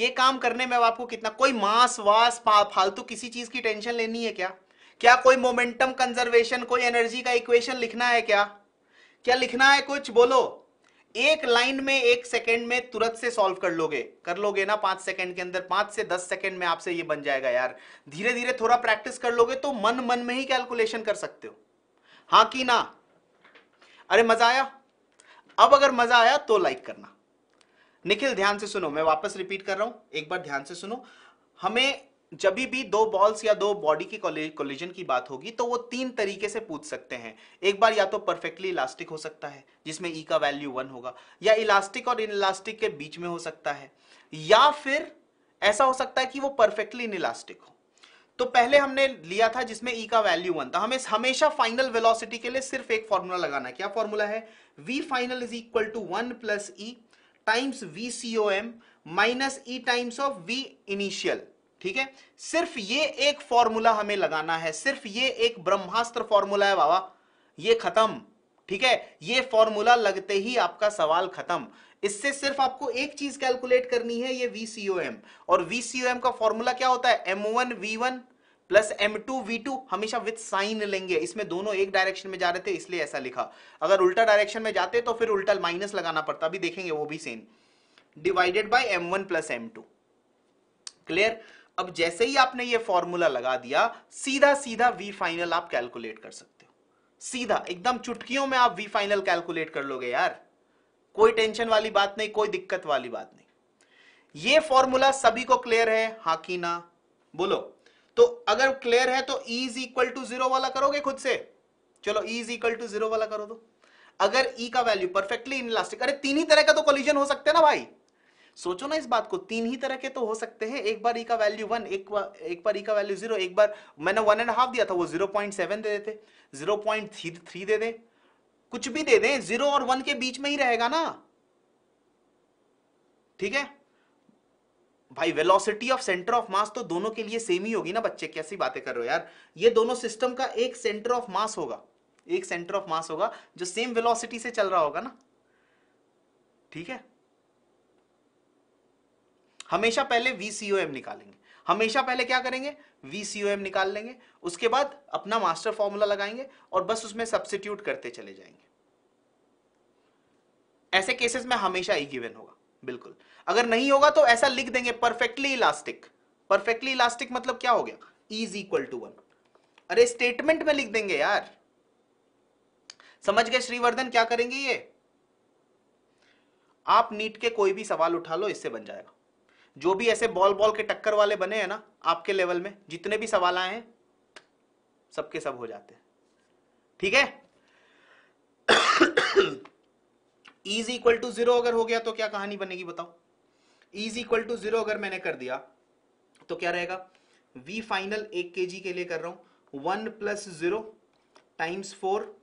ये काम करने में आपको कितना कोई मास वास फालतू किसी चीज की टेंशन लेनी है क्या क्या कोई मोमेंटम कंजर्वेशन कोई एनर्जी का इक्वेशन लिखना है क्या क्या लिखना है कुछ बोलो एक लाइन में एक सेकंड में तुरंत से सॉल्व कर लोगे कर लोगे ना पांच सेकंड के अंदर पांच से दस सेकंड में आपसे ये बन जाएगा यार धीरे धीरे थोड़ा प्रैक्टिस कर लोगे तो मन मन में ही कैलकुलेशन कर सकते हो हाँ कि ना अरे मजा आया अब अगर मजा आया तो लाइक करना निखिल ध्यान से सुनो मैं वापस रिपीट कर रहा हूं एक बार ध्यान से सुनो हमें जब भी दो बॉल्स या दो बॉडी की कोलिजन की बात होगी तो वो तीन तरीके से पूछ सकते हैं एक बार या तो परफेक्टली इलास्टिक हो सकता है जिसमें ई e का वैल्यू वन होगा या इलास्टिक और इनलास्टिक के बीच में हो सकता है या फिर ऐसा हो सकता है कि वो परफेक्टली इनलास्टिक हो तो पहले हमने लिया था जिसमें ई e का वैल्यू वन था हमें हमेशा फाइनल वेलोसिटी के लिए सिर्फ एक फॉर्मूला लगाना है क्या फॉर्मूला है v final is equal to one plus E times v c o m minus E times of v initial ठीक है सिर्फ ये एक फॉर्मूला हमें लगाना है सिर्फ ये एक ब्रह्मास्त्र फॉर्मूला है बाबा ये खत्म ठीक है ये फॉर्मूला लगते ही आपका सवाल खत्म इससे सिर्फ आपको एक चीज कैलकुलेट करनी है ये VCOM और VCOM का फॉर्मूला क्या होता है M1 V1 v one plus M two हमेशा विथ साइन लेंगे इसमें दोनों एक डायरेक्शन में जा रहे थे इसलिए ऐसा लिखा अगर उल्टा डायरेक्शन में जाते तो फिर उल्टा माइनस लगाना पड़ता अभी देखेंगे वो भी same divided by M one plus clear अब जैसे ही आपने ये फॉर्मूला लगा दिया सीधा सीधा वी फाइनल आप कैलकुलेट कर सकते हो सीधा एकदम चुटकियों में आप वी फाइनल कैलकुलेट कर लोगे यार कोई टेंशन वाली बात नहीं कोई दिक्कत वाली बात नहीं ये फॉर्मूला सभी को क्लियर है हा कि ना बोलो तो अगर क्लियर है तो e is equal to zero वाला करोगे खुद से चलो इज इक्वल टू जीरो वाला करो दो अगर ई e का वैल्यू परफेक्टली इनलास्टिक अरे तीन ही तरह का तो कॉलिजन हो सकते हैं ना भाई सोचो ना इस बात को तीन ही तरह के तो हो सकते हैं एक बार ई e का वैल्यू वन एक, एक बार ई e का वैल्यू जीरो एक बार मैंने वन एंड हाफ दिया था वो जीरो पॉइंट सेवन दे देते जीरो पॉइंट थ्री थ्री दे दे कुछ भी दे दें जीरो और वन के बीच में ही रहेगा ना ठीक है भाई velocity of centre of mass तो दोनों के लिए सेम ही होगी ना बच्चे कैसी बातें कर रहे हो यार ये दोनों सिस्टम का एक सेंटर ऑफ मास होगा एक सेंटर ऑफ मास होगा जो सेम वेलोसिटी से चल रहा होगा ना ठीक है हमेशा पहले VCOM निकालेंगे हमेशा पहले क्या करेंगे VCOM निकाल लेंगे उसके बाद अपना मास्टर फॉर्मूला लगाएंगे और बस उसमें सब्सिट्यूट करते चले जाएंगे ऐसे केसेस में हमेशा ई गिवेन होगा बिल्कुल अगर नहीं होगा तो ऐसा लिख देंगे परफेक्टली इलास्टिक परफेक्टली इलास्टिक मतलब क्या हो गया इज इक्वल टू वन अरे स्टेटमेंट में लिख देंगे यार समझ गए श्रीवर्धन क्या करेंगे ये आप नीट के कोई भी सवाल उठा लो इससे बन जाएगा जो भी ऐसे बॉल बॉल के टक्कर वाले बने हैं ना आपके लेवल में जितने भी सवाल आए हैं सबके सब हो जाते हैं ठीक है इज इक्वल टू जीरो अगर हो गया तो क्या कहानी बनेगी बताओ इज इक्वल टू जीरो अगर मैंने कर दिया तो क्या रहेगा वी फाइनल एक के जी के लिए कर रहा हूं one plus zero times four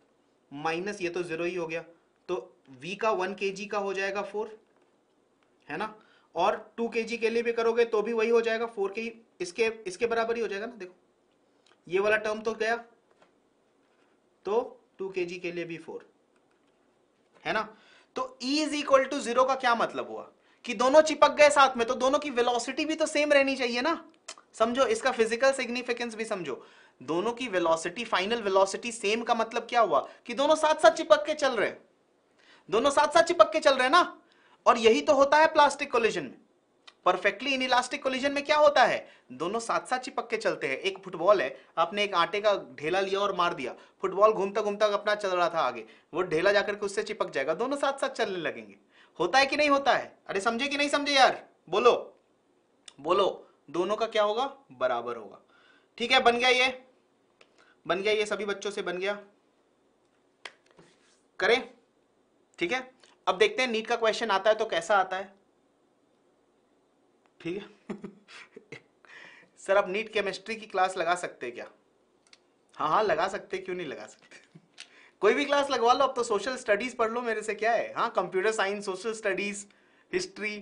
minus ये तो जीरो ही हो गया तो v का वन के जी का हो जाएगा फोर है ना और टू के के लिए भी करोगे तो भी वही हो जाएगा फोर के इसके इसके बराबर ही हो जाएगा ना देखो ये वाला टर्म तो गया तो टू के के लिए भी फोर है ना तो E is equal to zero का क्या मतलब हुआ कि दोनों चिपक गए साथ में तो दोनों की वेलोसिटी भी तो सेम रहनी चाहिए ना समझो इसका फिजिकल सिग्निफिकेंस भी समझो दोनों की वेलोसिटी फाइनल वेलोसिटी सेम का मतलब क्या हुआ कि दोनों साथ साथ चिपक के चल रहे दोनों साथ साथ चिपक के चल रहे ना और यही तो होता है प्लास्टिक कोलिजन में परफेक्टली इन इलास्टिक कोलिजन में क्या होता है दोनों साथ साथ चिपक के चलते हैं एक फुटबॉल है आपने एक आटे का ढेला लिया और मार दिया फुटबॉल घूमता घूमता अपना चल रहा था आगे वो ढेला जाकर के उससे चिपक जाएगा दोनों साथ साथ चलने लगेंगे होता है कि नहीं होता है अरे समझे कि नहीं समझे यार बोलो बोलो दोनों का क्या होगा बराबर होगा ठीक है बन गया ये बन गया ये सभी बच्चों से बन गया करें ठीक है अब देखते हैं नीट का क्वेश्चन आता है तो कैसा आता है ठीक है सर [laughs] आप नीट केमिस्ट्री की क्लास लगा सकते हैं क्या हाँ हाँ लगा सकते क्यों नहीं लगा सकते कोई भी क्लास लगवा लो अब तो सोशल स्टडीज पढ़ लो मेरे से क्या है हाँ computer science social studies history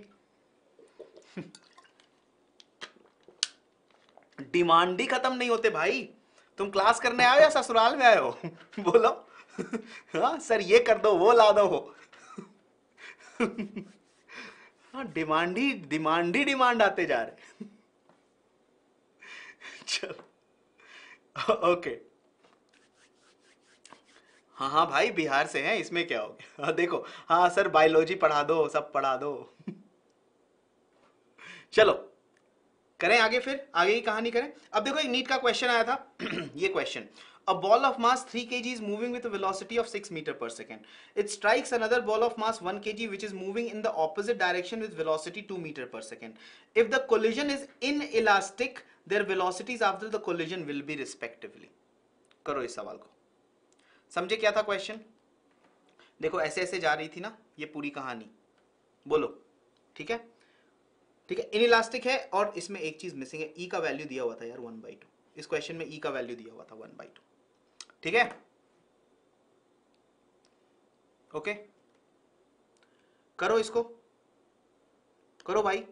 demand ही खत्म नहीं होते भाई तुम क्लास करने आए हो या ससुराल में आए हो [laughs] बोलो हाँ सर ये कर दो वो ला दो हाँ डिमांड ही डिमांड ही डिमांड आते जा रहे चलो ओके हाँ हाँ भाई बिहार से हैं इसमें क्या हो गया हाँ, देखो हाँ सर बायोलॉजी पढ़ा दो सब पढ़ा दो चलो करें आगे फिर आगे की कहानी करें अब देखो एक नीट का क्वेश्चन आया था [clears throat] ये question A ball of mass 3 kg is moving with a velocity of 6 meter per second. It strikes another ball of mass 1 kg which is moving in the opposite direction with velocity 2 meter per second. If the collision is inelastic, their velocities after the collision will be respectively. करो इस सवाल को समझे क्या था question देखो ऐसे ऐसे जा रही थी ना ये पूरी कहानी बोलो ठीक है ठीक है इनइलास्टिक है और इसमें एक चीज मिसिंग है ई e का वैल्यू दिया हुआ था यार वन बाई टू इस क्वेश्चन में ई e का वैल्यू दिया हुआ था वन बाई टू ठीक है ओके करो इसको करो भाई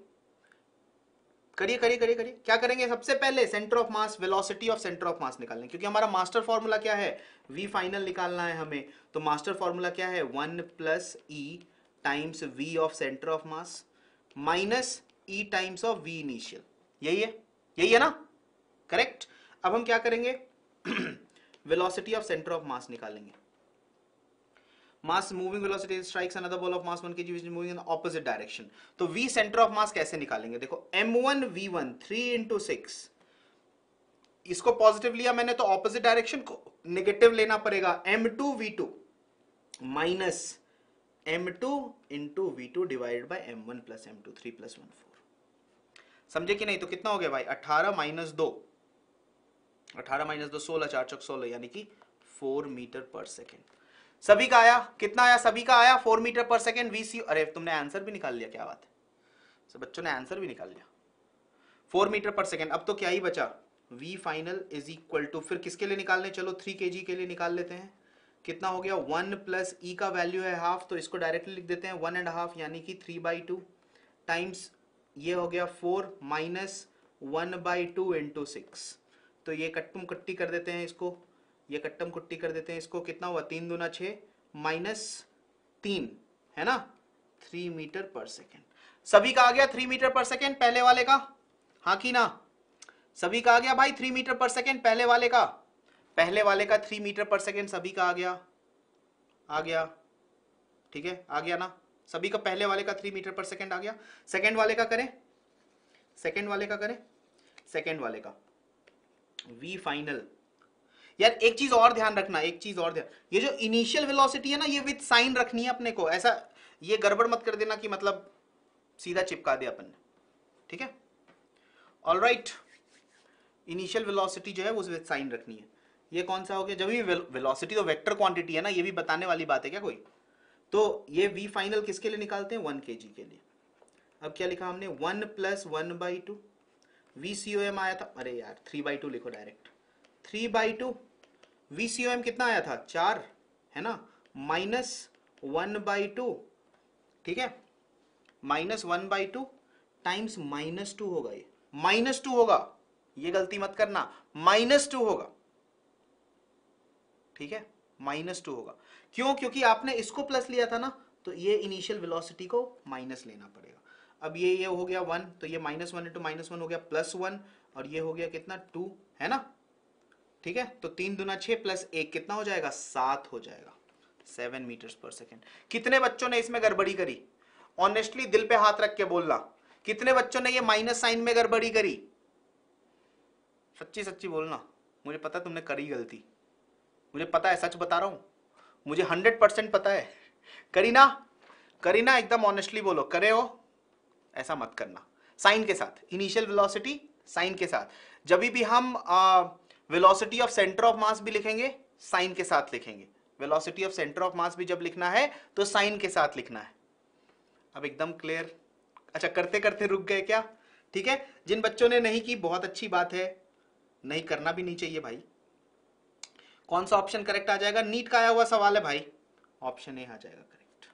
करिए करिए करिए करिए क्या करेंगे सबसे पहले centre of mass velocity of centre of mass निकालने क्योंकि हमारा मास्टर फॉर्मूला क्या है वी फाइनल निकालना है हमें तो मास्टर फॉर्मूला क्या है one plus E times v of centre of mass minus E times of v initial यही है यही है ना करेक्ट अब हम क्या करेंगे [clears throat] velocity of centre of mass निकालेंगे mass moving velocity strikes another ball of mass 1 kg which is moving in opposite direction तो v सेंटर ऑफ मास कैसे निकालेंगे देखो m1 v1 3 6 इसको पॉजिटिव लिया मैंने तो ऑपोजिट डायरेक्शन को नेगेटिव लेना पड़ेगा m2 v2 minus m2 into v2 divided by m1 plus m2 3 plus 1 4 समझे कि नहीं तो कितना हो गया भाई 18 माइनस 2 अठारह माइनस दो सोलह चार चौक सोलह यानी कि फोर मीटर पर सेकेंड सभी का आया कितना आया सभी का आया four metre per second v c अरे तुमने आंसर भी निकाल लिया क्या बात है सब बच्चों ने आंसर भी निकाल लिया फोर मीटर पर सेकेंड अब तो क्या ही बचा v final is equal to फिर किसके लिए निकालने चलो थ्री के जी के लिए निकाल लेते हैं कितना हो गया वन प्लस ई का वैल्यू है हाफ तो इसको डायरेक्टली लिख देते हैं वन एंड हाफ यानी कि थ्री बाई टू टाइम्स ये हो गया four minus one by two into six तो ये कट्टम कुट्टी कर देते हैं इसको ये कट्टम कुट्टी कर देते हैं इसको कितना हुआ तीन दुना छ माइनस तीन है ना थ्री मीटर पर सेकेंड सभी का आ गया थ्री मीटर पर सेकेंड पहले वाले का हाँ की ना सभी का आ गया भाई थ्री मीटर पर सेकेंड पहले वाले का पहले वाले का थ्री मीटर पर सेकेंड सभी का आ गया आ गया ठीक है आ गया ना सभी का पहले वाले का थ्री मीटर पर सेकेंड आ गया सेकेंड वाले का करें सेकेंड वाले का करें सेकेंड वाले का वी फाइनल यार एक चीज और ध्यान रखना एक चीज और ध्यान ये जो इनिशियल वेलोसिटी है ना ये विथ साइन रखनी है अपने को ऐसा ये गड़बड़ मत कर देना कि मतलब सीधा चिपका दे अपन ठीक है ऑल राइट इनिशियल वेलोसिटी जो है वो विथ साइन रखनी है ये कौन सा हो गया जब ये वेलोसिटी तो वेक्टर क्वांटिटी है ना ये भी बताने वाली बात है क्या कोई तो ये वी फाइनल किसके लिए निकालते हैं वन के के लिए अब क्या लिखा हमने one plus one by two VCOM आया था अरे यार थ्री बाई टू लिखो direct three by two VCOM कितना आया था चार है ना माइनस वन बाई टू ठीक है minus one by two times minus two होगा ये माइनस टू होगा ये गलती मत करना माइनस टू होगा ठीक है माइनस टू होगा क्यों क्योंकि आपने इसको प्लस लिया था ना तो ये इनिशियल वेलोसिटी को माइनस लेना पड़ेगा अब ये ये हो गया वन तो ये minus one into minus one हो गया प्लस वन और ये हो गया कितना टू है ना ठीक है तो तीन दुना छह प्लस एक कितना हो जाएगा सात हो जाएगा सेवन मीटर पर सेकेंड कितने बच्चों ने इसमें गड़बड़ी करी ऑनेस्टली दिल पे हाथ रख के बोलना कितने बच्चों ने ये माइनस साइन में गड़बड़ी करी सच्ची सच्ची बोलना मुझे पता तुमने करी गलती मुझे पता है सच बता रहा हूं मुझे हंड्रेड परसेंट पता है करी ना करी ना एकदम ऑनेस्टली बोलो करे हो ऐसा मत करना साइन के साथ इनिशियल वेलोसिटी साइन के साथ जब भी हम velocity of centre of mass भी लिखेंगे साइन के साथ लिखेंगे velocity of centre of mass भी जब लिखना है तो साइन के साथ लिखना है अब एकदम क्लियर अच्छा करते करते रुक गए क्या ठीक है जिन बच्चों ने नहीं की बहुत अच्छी बात है नहीं करना भी नहीं चाहिए भाई कौन सा ऑप्शन करेक्ट आ जाएगा नीट का आया हुआ सवाल है भाई ऑप्शन ए आ जाएगा करेक्ट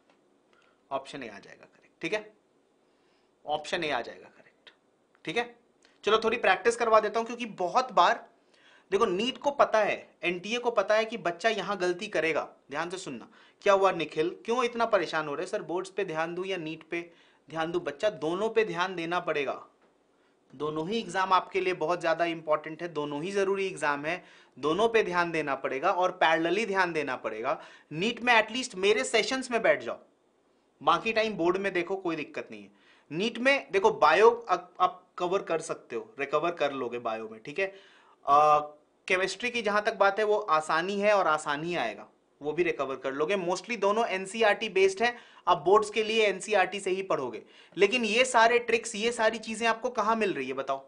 ऑप्शन ए आ जाएगा करेक्ट ठीक है ऑप्शन ए आ जाएगा करेक्ट ठीक है चलो थोड़ी प्रैक्टिस करवा देता हूं क्योंकि बहुत बार देखो नीट को पता है एनटीए को पता है कि बच्चा यहां गलती करेगा ध्यान से सुनना क्या हुआ निखिल क्यों इतना परेशान हो रहे सर बोर्ड्स पे ध्यान दू या नीट पे ध्यान दू बच्चा दोनों पे ध्यान देना पड़ेगा दोनों ही एग्जाम आपके लिए बहुत ज्यादा इंपॉर्टेंट है दोनों ही जरूरी एग्जाम है दोनों पे ध्यान देना पड़ेगा और पैरलली ध्यान देना पड़ेगा नीट में एटलीस्ट मेरे सेशंस में बैठ जाओ बाकी टाइम बोर्ड में देखो कोई दिक्कत नहीं है नीट में देखो बायो आप कवर कर सकते हो रिकवर कर लोगे बायो में ठीक है केमिस्ट्री की जहां तक बात है वो आसानी है और आसानी आएगा वो भी रिकवर कर लोगे मोस्टली दोनों एनसीईआरटी बेस्ड है आप बोर्ड्स के लिए एनसीईआरटी e से ही पढ़ोगे लेकिन ये सारे ट्रिक्स ये सारी चीजें आपको कहां मिल रही है बताओ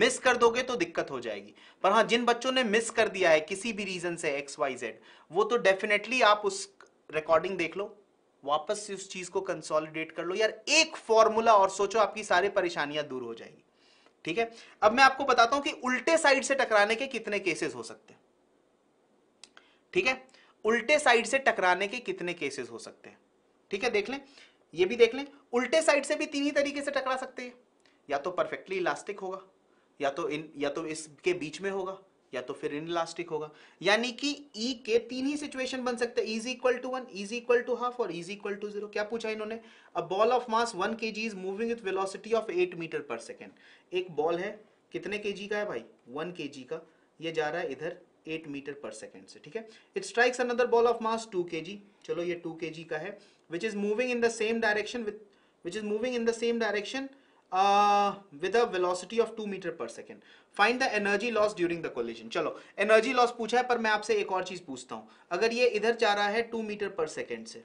मिस कर दोगे तो दिक्कत हो जाएगी पर हाँ जिन बच्चों ने मिस कर दिया है किसी भी रीजन से एक्स वाई जेड वो तो डेफिनेटली आप उस रिकॉर्डिंग देख लो वापस से उस चीज को कंसोलिडेट कर लो यार एक फॉर्मूला और सोचो आपकी सारी परेशानियां दूर हो जाएंगी ठीक है अब मैं आपको बताता हूं कि उल्टे साइड से टकराने के कितने केसेस हो सकते हैं ठीक है उल्टे साइड से टकराने के कितने केसेस हो सकते हैं ठीक है देख लें ये भी देख लें उल्टे साइड से भी तीन ही तरीके से टकरा सकते हैं या तो परफेक्टली इलास्टिक होगा या तो इन या तो इसके बीच में होगा या तो फिर इनलास्टिक होगा यानी कि e के तीन ही सिचुएशन बन सकते हैं is equal to one is equal to half और इज इक्वल टू जीरो क्या पूछा इन्होंने a ball of mass one के जी is moving with velocity of eight metre per second एक बॉल है कितने के जी का है भाई वन के जी का ये जा रहा है इधर एट मीटर पर सेकेंड से ठीक है it strikes another ball of mass two के जी चलो ये टू के जी का है which is moving in the same direction which is moving in the same direction with uh, with a velocity of 2 meter per second. Find the energy loss during चलो energy loss पूछा है पर मैं आपसे एक और चीज पूछता हूं अगर ये इधर जा रहा है टू मीटर पर सेकेंड से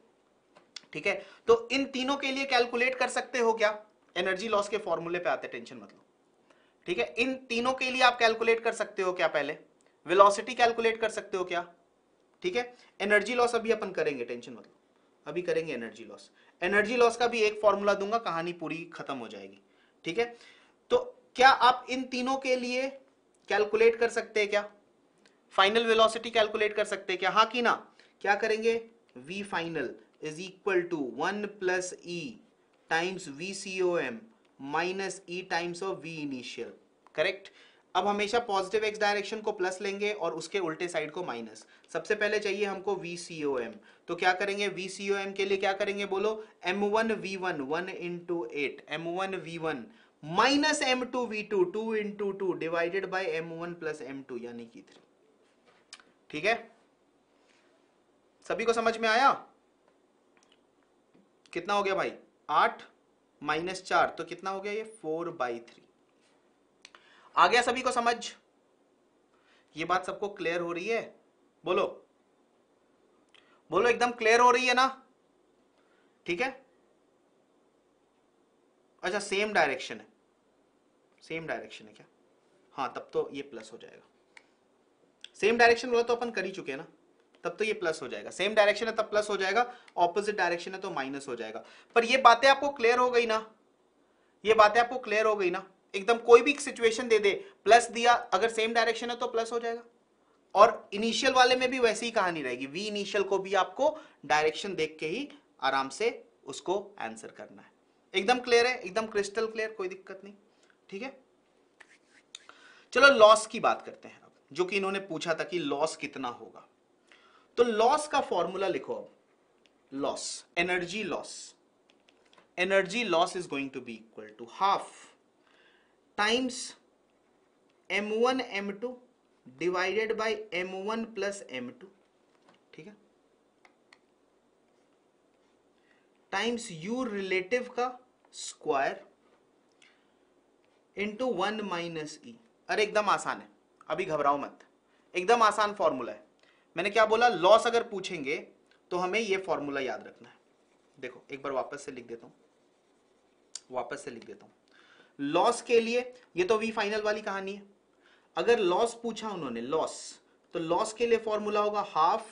ठीक है तो इन तीनों के लिए कैलकुलेट कर सकते हो क्या एनर्जी लॉस के फॉर्मूले पे आते टेंशन मतलब ठीक है इन तीनों के लिए आप कैलकुलेट कर सकते हो क्या पहले वेलोसिटी कैलकुलेट कर सकते हो क्या ठीक है एनर्जी लॉस अभी अपन करेंगे टेंशन मतलब अभी करेंगे एनर्जी लॉस एनर्जी लॉस का भी एक फॉर्मूला दूंगा कहानी पूरी खत्म हो जाएगी ठीक है तो क्या आप इन तीनों के लिए कैलकुलेट कर सकते हैं क्या फाइनल वेलोसिटी कैलकुलेट कर सकते हैं क्या हाँ की ना क्या करेंगे v final is equal to one plus E times v c o m minus E times of v initial correct अब हमेशा पॉजिटिव एक्स डायरेक्शन को प्लस लेंगे और उसके उल्टे साइड को माइनस सबसे पहले चाहिए हमको वी सी ओ एम तो क्या करेंगे वी सी ओ एम के लिए क्या करेंगे बोलो m one we one one into eight m one we one minus m two we two two into two divided by M one plus M two यानी कि थ्री ठीक है सभी को समझ में आया कितना हो गया भाई आठ माइनस चार तो कितना हो गया ये फोर बाई थ्री आ गया सभी को समझ ये बात सबको क्लियर हो रही है बोलो बोलो एकदम क्लियर हो रही है ना ठीक है अच्छा सेम डायरेक्शन है सेम डायरेक्शन है क्या हाँ तब तो ये प्लस हो जाएगा सेम डायरेक्शन बोला तो अपन कर ही चुके हैं ना तब तो ये प्लस हो जाएगा सेम डायरेक्शन है तब प्लस हो जाएगा ऑपोजिट डायरेक्शन है तो माइनस हो जाएगा पर ये बातें आपको क्लियर हो गई ना ये बातें आपको क्लियर हो गई ना एकदम कोई भी सिचुएशन दे दे प्लस दिया अगर सेम डायरेक्शन है तो प्लस हो जाएगा और इनिशियल वाले में भी वैसी ही कहानी रहेगी वी इनिशियल को भी आपको डायरेक्शन देख के ही आराम से उसको आंसर करना है एकदम क्लियर है एकदम क्रिस्टल क्लियर कोई दिक्कत नहीं ठीक है चलो लॉस की बात करते हैं अब जो कि इन्होंने पूछा था कि लॉस कितना होगा तो लॉस का फॉर्मूला लिखो अब loss energy loss energy loss is going to be equal to half times m one m two divided by m one plus M two ठीक है टाइम्स यू रिलेटिव का square into one minus e अरे एकदम आसान है अभी घबराओ मत एकदम आसान फॉर्मूला है मैंने क्या बोला लॉस अगर पूछेंगे तो हमें यह फॉर्मूला याद रखना है देखो एक बार वापस से लिख देता हूं वापस से लिख देता हूं लॉस के लिए ये तो वी फाइनल वाली कहानी है अगर लॉस पूछा उन्होंने लॉस तो लॉस के लिए फॉर्मूला होगा हाफ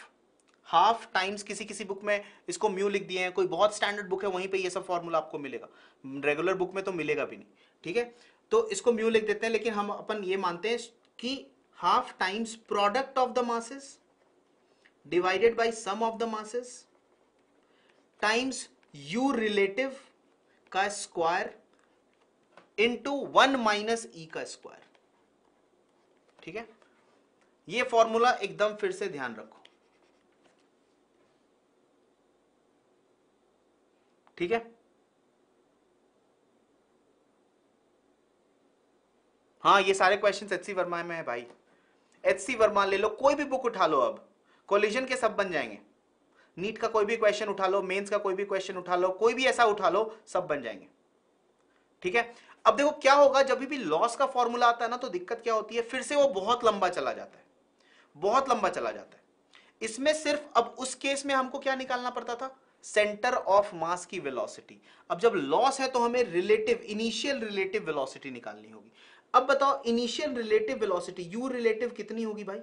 हाफ टाइम्स किसी किसी बुक में इसको म्यू लिख दिए हैं कोई बहुत स्टैंडर्ड बुक है वहीं पे ये सब फॉर्मूला आपको मिलेगा रेगुलर बुक में तो मिलेगा भी नहीं ठीक है तो इसको म्यू लिख देते हैं लेकिन हम अपन ये मानते हैं कि half times product of the masses divided by sum of the masses times u relative का square into one minus e का स्क्वायर ठीक है ये फॉर्मूला एकदम फिर से ध्यान रखो ठीक है हाँ ये सारे क्वेश्चन एच सी वर्मा में है भाई एच सी वर्मा ले लो कोई भी बुक उठा लो अब कॉलिजन के सब बन जाएंगे नीट का कोई भी क्वेश्चन उठा लो मेंस का कोई भी क्वेश्चन उठा लो कोई भी ऐसा उठा लो सब बन जाएंगे ठीक है अब देखो क्या होगा जब भी लॉस का फॉर्मूला आता है ना तो दिक्कत क्या होती है फिर से वो बहुत लंबा चला जाता है बहुत लंबा चला जाता है इसमें सिर्फ अब उस केस में हमको क्या निकालना पड़ता था सेंटर ऑफ मास की वेलोसिटी अब जब लॉस है तो हमें रिलेटिव इनिशियल रिलेटिव वेलोसिटी निकालनी होगी अब बताओ initial relative velocity u relative कितनी होगी भाई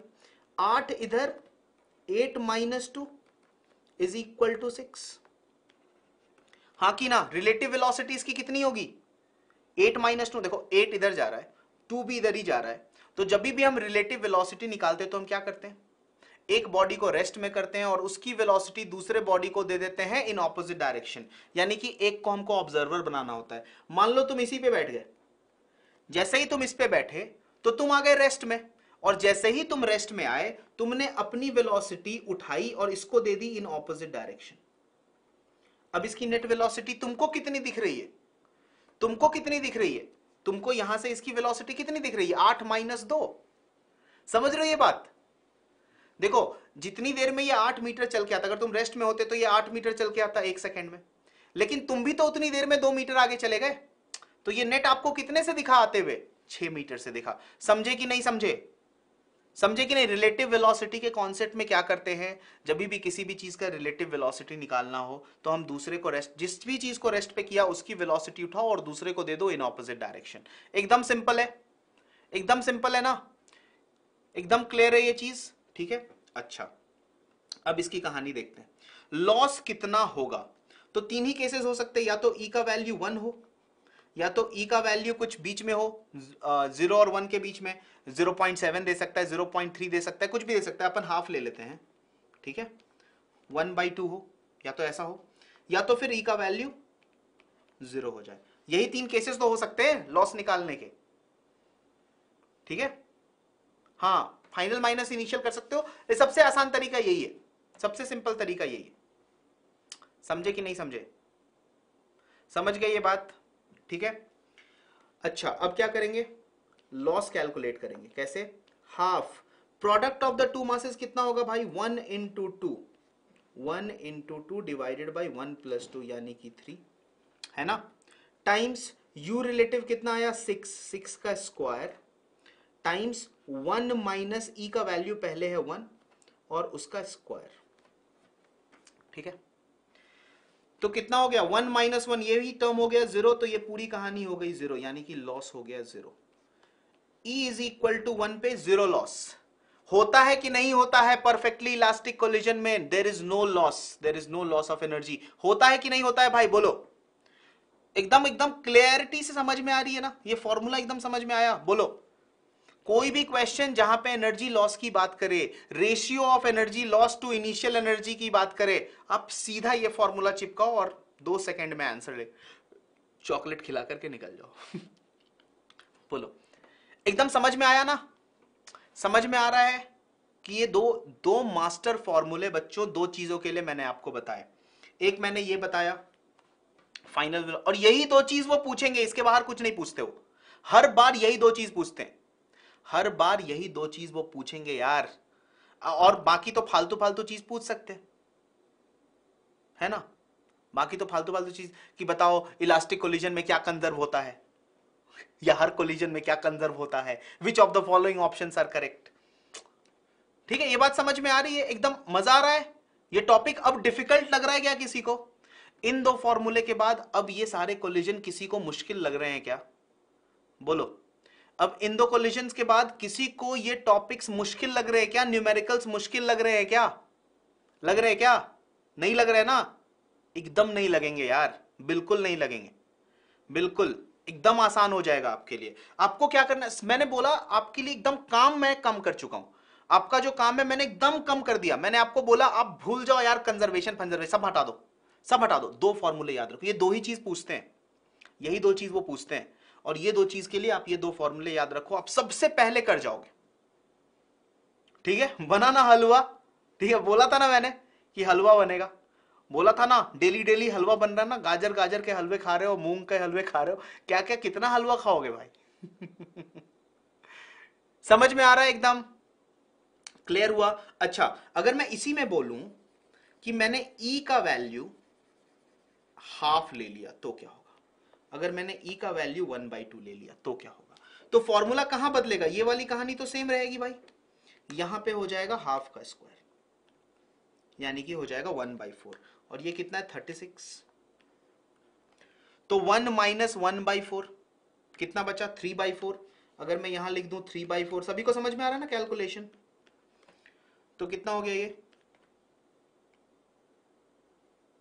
आठ इधर eight minus two is equal to six हाँ कि ना रिलेटिव वेलोसिटी इसकी कितनी होगी एट माइनस टू देखो एट इधर जा रहा है टू भी इधर ही जा रहा है तो जब भी हम रिलेटिव वेलोसिटी निकालते हैं तो हम क्या करते हैं एक बॉडी को रेस्ट में करते हैं और उसकी वेलोसिटी दूसरे बॉडी को दे देते हैं इन ऑपोजिट डायरेक्शन यानी कि एक को हमको ऑब्जर्वर बनाना होता है मान लो तुम इसी पे बैठ गए जैसे ही तुम इस पे बैठे तो तुम आ गए रेस्ट में और जैसे ही तुम रेस्ट में आए तुमने अपनी वेलोसिटी उठाई और इसको दे दी इन ऑपोजिट डायरेक्शन अब इसकी नेट वेलोसिटी तुमको कितनी दिख रही है तुमको कितनी दिख रही है तुमको यहां से इसकी वेलोसिटी कितनी दिख रही है आठ माइनस दो समझ रहे हो ये बात देखो जितनी देर में ये आठ मीटर चल के आता अगर तुम रेस्ट में होते तो ये आठ मीटर चल के आता एक सेकेंड में लेकिन तुम भी तो उतनी देर में दो मीटर आगे चले गए तो ये नेट आपको कितने से दिखा आते हुए छह मीटर से दिखा समझे कि नहीं समझे समझे कि नहीं रिलेटिव वेलोसिटी के कॉन्सेप्ट में क्या करते हैं जब भी किसी भी चीज का रिलेटिव वेलोसिटी निकालना हो तो हम दूसरे को रेस्ट जिस भी चीज को रेस्ट पे किया उसकी वेलोसिटी उठाओ और दूसरे को दे दो इन ऑपोजिट डायरेक्शन एकदम सिंपल है एकदम सिंपल है ना एकदम क्लियर है ये चीज ठीक है अच्छा अब इसकी कहानी देखते हैं लॉस कितना होगा तो तीन ही केसेस हो सकते हैं या तो ई e का वैल्यू वन हो या तो ई e का वैल्यू कुछ बीच में हो जीरो और वन के बीच में जीरो पॉइंट सेवन दे सकता है जीरो पॉइंट थ्री दे सकता है कुछ भी दे सकता है अपन हाफ ले लेते हैं ठीक है वन बाई टू हो या तो ऐसा हो या तो फिर ई e का वैल्यू जीरो हो जाए यही तीन केसेस तो हो सकते हैं लॉस निकालने के ठीक है हाँ फाइनल माइनस इनिशियल कर सकते हो ये सबसे आसान तरीका यही है सबसे सिंपल तरीका यही है समझे कि नहीं समझे समझ गए ये बात ठीक है अच्छा अब क्या करेंगे लॉस कैलकुलेट करेंगे कैसे half product of the two masses कितना होगा भाई one into two one into two divided by one plus two यानी कि थ्री है ना टाइम्स यू रिलेटिव कितना आया सिक्स सिक्स का square times one minus e का वैल्यू पहले है वन और उसका स्क्वायर ठीक है तो कितना हो गया वन माइनस वन ये भी टर्म हो गया जीरो तो ये पूरी कहानी हो गई जीरो यानी कि लॉस हो गया zero E is equal to one पे जीरो लॉस होता है कि नहीं होता है परफेक्टली इलास्टिक कोलिजन में there is no loss there is no loss of energy होता है कि नहीं होता है भाई बोलो एकदम एकदम क्लियरिटी से समझ में आ रही है ना ये फॉर्मूला एकदम समझ में आया बोलो कोई भी क्वेश्चन जहां पे एनर्जी लॉस की बात करे ratio of energy loss to initial energy की बात करे आप सीधा ये फॉर्मूला चिपकाओ और दो सेकेंड में आंसर ले चॉकलेट खिला करके निकल जाओ [laughs] बोलो एकदम समझ में आया ना समझ में आ रहा है कि ये दो दो मास्टर फॉर्मूले बच्चों दो चीजों के लिए मैंने आपको बताया एक मैंने ये बताया फाइनल और यही दो चीज वो पूछेंगे इसके बाहर कुछ नहीं पूछते वो हर बार यही दो चीज पूछते हैं हर बार यही दो चीज वो पूछेंगे यार और बाकी तो फालतू फालतू चीज पूछ सकते है ना बाकी तो फालतू फालतू चीज कि बताओ इलास्टिक कोलिजन में क्या कंजर्व होता है या हर कोलिजन में क्या कंजर्व होता है which of the following option are correct ठीक है ये बात समझ में आ रही है एकदम मजा आ रहा है ये टॉपिक अब डिफिकल्ट लग रहा है क्या किसी को इन दो फॉर्मूले के बाद अब ये सारे कोलिजन किसी को मुश्किल लग रहे हैं क्या बोलो अब दो कोलिशन के बाद किसी को ये टॉपिक्स मुश्किल लग रहे हैं क्या न्यूमेरिकल्स मुश्किल लग रहे हैं क्या लग रहे हैं क्या नहीं लग रहे ना एकदम नहीं लगेंगे यार बिल्कुल नहीं लगेंगे बिल्कुल एकदम आसान हो जाएगा आपके लिए आपको क्या करना है मैंने बोला आपके लिए एकदम काम मैं कम कर चुका हूं आपका जो काम है मैंने एकदम कम कर दिया मैंने आपको बोला आप भूल जाओ यार कंजर्वेशन फंजर्वेशन सब हटा दो सब हटा दो दो फॉर्मूले याद रखो ये दो ही चीज पूछते हैं यही दो चीज वो पूछते हैं और ये दो चीज के लिए आप ये दो फॉर्मूले याद रखो आप सबसे पहले कर जाओगे ठीक है बनाना हलवा ठीक है बोला था ना मैंने कि हलवा बनेगा बोला था ना डेली डेली हलवा बन रहा ना गाजर गाजर के हलवे खा रहे हो मूंग के हलवे खा रहे हो क्या क्या कितना हलवा खाओगे भाई [laughs] समझ में आ रहा है एकदम क्लियर हुआ अच्छा अगर मैं इसी में बोलूं कि मैंने ई e का वैल्यू हाफ ले लिया तो क्या हो अगर मैंने ई e का वैल्यू वन बाई टू ले लिया तो क्या होगा तो फॉर्मूला कहां बदलेगा ये वाली कहानी तो सेम रहेगी भाई यहां पे हो जाएगा हाफ का स्क्वायर यानी कि हो जाएगा वन बाई फोर और ये कितना है थर्टी सिक्स तो one minus one by four कितना बचा थ्री बाई फोर अगर मैं यहां लिख दू थ्री बाई फोर सभी को समझ में आ रहा है ना कैलकुलेशन तो कितना हो गया ये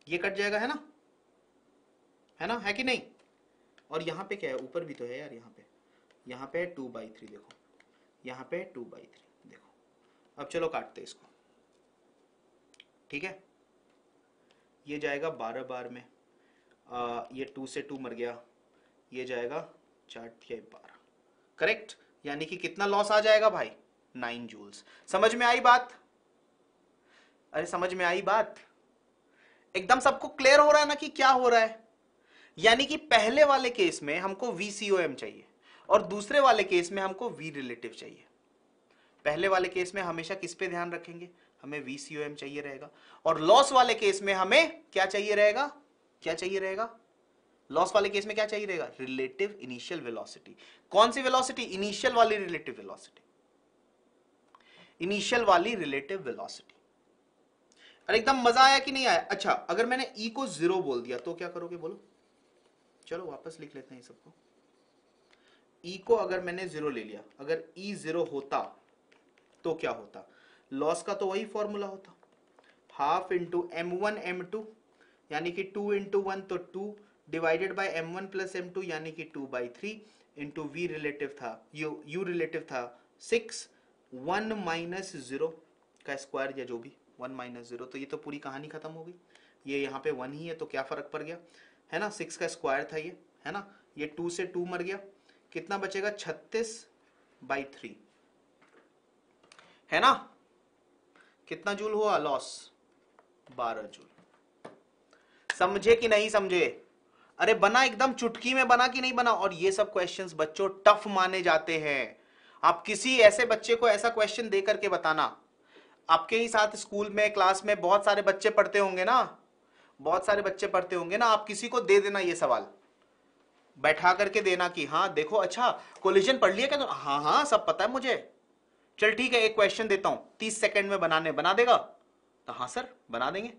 ये कट जाएगा है ना है ना है कि नहीं और यहाँ पे क्या है ऊपर भी तो है यार यहाँ पे यहाँ पे टू बाई थ्री देखो यहाँ पे टू बाई थ्री देखो अब चलो काटते इसको ठीक है ये जाएगा बारह बार में आ, ये टू से टू मर गया ये जाएगा चार बारह करेक्ट यानी कि कितना लॉस आ जाएगा भाई नाइन जूल्स समझ में आई बात अरे समझ में आई बात एकदम सबको क्लियर हो रहा है ना कि क्या हो रहा है यानी कि पहले वाले केस में हमको VCOM चाहिए और दूसरे वाले केस में हमको V रिलेटिव चाहिए पहले वाले केस में हमेशा किस पे ध्यान रखेंगे हमें VCOM चाहिए रहेगा और लॉस वाले केस में हमें क्या चाहिए रहेगा क्या चाहिए रहेगा लॉस वाले केस में क्या चाहिए रहेगा रिलेटिव इनिशियल वेलोसिटी कौन सी वेलोसिटी इनिशियल वाली रिलेटिव वेलोसिटी इनिशियल वाली रिलेटिव वेलोसिटी अरे एकदम मजा आया कि नहीं आया अच्छा अगर मैंने ई e को जीरो बोल दिया तो क्या करोगे बोलो चलो वापस लिख लेते हैं सबको ई e को अगर मैंने जीरो ले लिया अगर ई e जीरो होता तो क्या होता लॉस का तो वही फॉर्मूला होता half into m one m two यानी कि टू इंटू वन तो two divided by m one plus M two यानी कि two by three into v relative था यू यू रिलेटिव था सिक्स वन माइनस जीरो का square या जो भी वन माइनस जीरो तो ये तो पूरी कहानी खत्म हो गई ये यहाँ पे वन ही है तो क्या फर्क पड़ गया है ना सिक्स का स्क्वायर था ये है ना ये टू से टू मर गया कितना बचेगा छत्तीस बाई थ्री है ना कितना जूल हुआ लॉस बारह जूल समझे कि नहीं समझे अरे बना एकदम चुटकी में बना कि नहीं बना और ये सब क्वेश्चंस बच्चों टफ माने जाते हैं आप किसी ऐसे बच्चे को ऐसा क्वेश्चन दे करके बताना आपके ही साथ स्कूल में क्लास में बहुत सारे बच्चे पढ़ते होंगे ना बहुत सारे बच्चे पढ़ते होंगे ना आप किसी को दे देना ये सवाल बैठा करके देना कि हाँ देखो अच्छा कोलिजन पढ़ लिया क्या तो हाँ हाँ सब पता है मुझे चल ठीक है एक क्वेश्चन देता हूं तीस सेकंड में बनाने बना देगा तो हाँ सर बना देंगे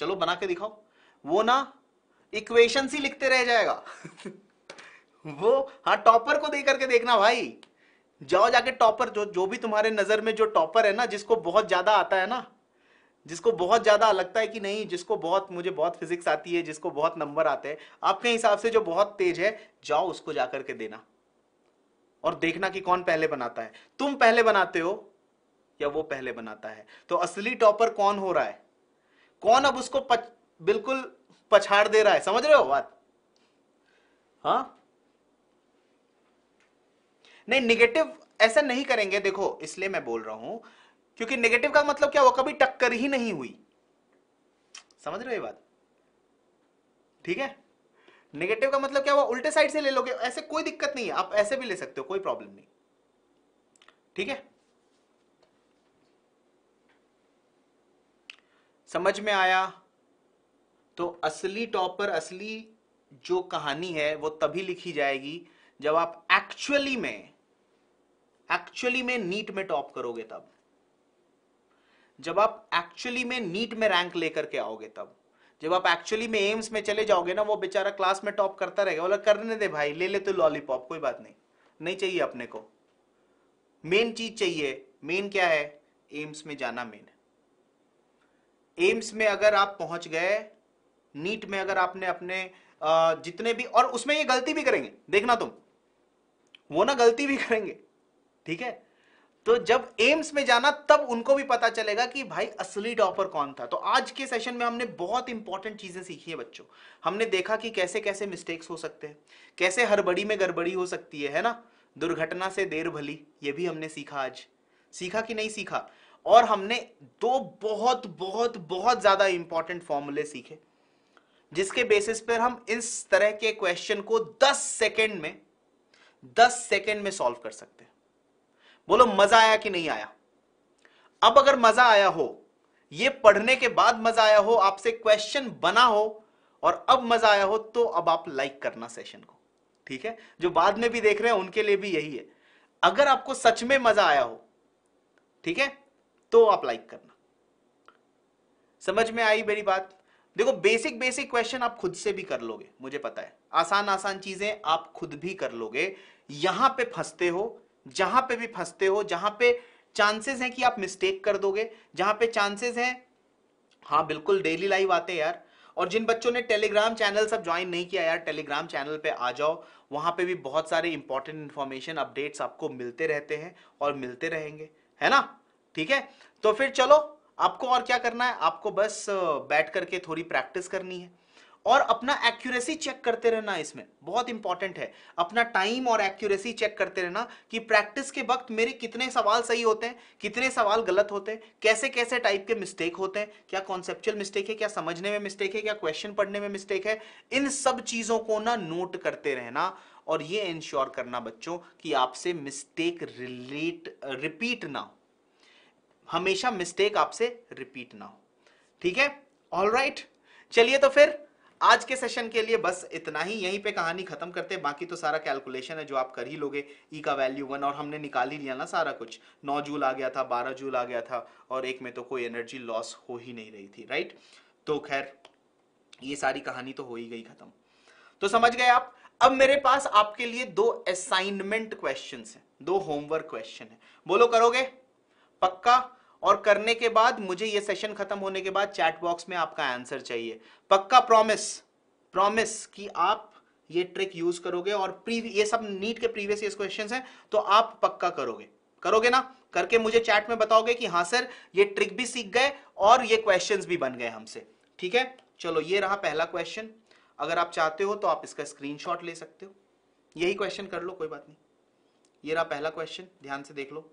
चलो बना के दिखाओ वो ना इक्वेशन ही लिखते रह जाएगा [laughs] वो हाँ टॉपर को दे करके देखना भाई जाओ जाके टॉपर जो जो भी तुम्हारे नजर में जो टॉपर है ना जिसको बहुत ज्यादा आता है ना जिसको बहुत ज़्यादा लगता है कि नहीं जिसको बहुत मुझे बहुत फिजिक्स आती है जिसको बहुत नंबर आते हैं आपके हिसाब से जो बहुत तेज है जाओ उसको जाकर के देना और देखना कि कौन पहले बनाता है तुम पहले बनाते हो या वो पहले बनाता है तो असली टॉपर कौन हो रहा है कौन अब उसको पच, बिल्कुल पछाड़ दे रहा है समझ रहे हो बात हाँ नहीं निगेटिव ऐसा नहीं करेंगे देखो इसलिए मैं बोल रहा हूं क्योंकि नेगेटिव का मतलब क्या हुआ कभी टक्कर ही नहीं हुई समझ रहे हो ये बात ठीक है नेगेटिव का मतलब क्या हुआ उल्टे साइड से ले लोगे ऐसे कोई दिक्कत नहीं है आप ऐसे भी ले सकते हो कोई प्रॉब्लम नहीं ठीक है समझ में आया तो असली टॉपर असली जो कहानी है वो तभी लिखी जाएगी जब आप एक्चुअली में एक्चुअली में नीट में टॉप करोगे तब जब आप एक्चुअली में नीट में रैंक लेकर के आओगे तब जब आप एक्चुअली में एम्स में चले जाओगे ना वो बेचारा क्लास में टॉप करता रहेगा बोला करने दे भाई ले ले तो लॉलीपॉप कोई बात नहीं नहीं चाहिए अपने को मेन चीज चाहिए मेन क्या है एम्स में जाना मेन एम्स में अगर आप पहुंच गए नीट में अगर आपने अपने जितने भी और उसमें ये गलती भी करेंगे देखना तुम वो ना गलती भी करेंगे ठीक है तो जब एम्स में जाना तब उनको भी पता चलेगा कि भाई असली टॉपर कौन था तो आज के सेशन में हमने बहुत इंपॉर्टेंट चीजें सीखी है बच्चों हमने देखा कि कैसे कैसे मिस्टेक्स हो सकते हैं कैसे हड़बड़ी में गड़बड़ी हो सकती है है ना दुर्घटना से देर भली ये भी हमने सीखा आज सीखा कि नहीं सीखा और हमने दो बहुत बहुत बहुत ज्यादा इंपॉर्टेंट फॉर्मूले सीखे जिसके बेसिस पर हम इस तरह के क्वेश्चन को दस सेकेंड में दस सेकेंड में सॉल्व कर सकते हैं बोलो मजा आया कि नहीं आया अब अगर मजा आया हो ये पढ़ने के बाद मजा आया हो आपसे क्वेश्चन बना हो और अब मजा आया हो तो अब आप लाइक करना सेशन को ठीक है जो बाद में भी देख रहे हैं उनके लिए भी यही है अगर आपको सच में मजा आया हो ठीक है तो आप लाइक करना समझ में आई मेरी बात देखो बेसिक बेसिक क्वेश्चन आप खुद से भी कर लोगे मुझे पता है आसान आसान चीजें आप खुद भी कर लोगे यहां पे फंसते हो जहां पे भी फंसते हो जहां पे चांसेस हैं कि आप मिस्टेक कर दोगे जहां पे चांसेस हैं हाँ बिल्कुल डेली लाइव आते हैं यार और जिन बच्चों ने टेलीग्राम चैनल सब ज्वाइन नहीं किया यार टेलीग्राम चैनल पे आ जाओ वहां पे भी बहुत सारे इंपॉर्टेंट इंफॉर्मेशन अपडेट्स आपको मिलते रहते हैं और मिलते रहेंगे है ना ठीक है तो फिर चलो आपको और क्या करना है आपको बस बैठ करके थोड़ी प्रैक्टिस करनी है और अपना एक्यूरेसी चेक करते रहना इसमें बहुत इंपॉर्टेंट है अपना टाइम और एक्यूरेसी चेक करते रहना कि प्रैक्टिस के वक्त मेरे कितने सवाल सही होते हैं कितने सवाल गलत होते हैं कैसे कैसे टाइप के मिस्टेक होते हैं क्या कॉन्सेप्चुअल मिस्टेक है क्या समझने में मिस्टेक है क्या क्वेश्चन पढ़ने में मिस्टेक है इन सब चीज़ों को ना नोट करते रहना और ये इंश्योर करना बच्चों कि आपसे मिस्टेक रिलेट रिपीट ना हो हमेशा मिस्टेक आपसे रिपीट ना हो ठीक है ऑल राइट चलिए तो फिर आज के सेशन के लिए बस इतना ही यहीं पे कहानी खत्म करते हैं बाकी तो सारा कैलकुलेशन है जो आप कर ही लोगे ई e का वैल्यू वन और हमने निकाल ही लिया ना सारा कुछ नौ जूल आ गया था बारह जूल आ गया था और एक में तो कोई एनर्जी लॉस हो ही नहीं रही थी राइट तो खैर ये सारी कहानी तो हो ही गई खत्म तो समझ गए आप अब मेरे पास आपके लिए दो असाइनमेंट क्वेश्चन है दो होमवर्क क्वेश्चन है बोलो करोगे पक्का और करने के बाद मुझे ये सेशन खत्म होने के बाद चैट बॉक्स में आपका आंसर चाहिए पक्का प्रॉमिस प्रॉमिस कि आप ये ट्रिक यूज करोगे और ये सब नीट के प्रीवियस ईयर क्वेश्चन हैं तो आप पक्का करोगे करोगे ना करके मुझे चैट में बताओगे कि हाँ सर ये ट्रिक भी सीख गए और ये क्वेश्चन भी बन गए हमसे ठीक है चलो ये रहा पहला क्वेश्चन अगर आप चाहते हो तो आप इसका स्क्रीनशॉट ले सकते हो यही क्वेश्चन कर लो कोई बात नहीं ये रहा पहला क्वेश्चन ध्यान से देख लो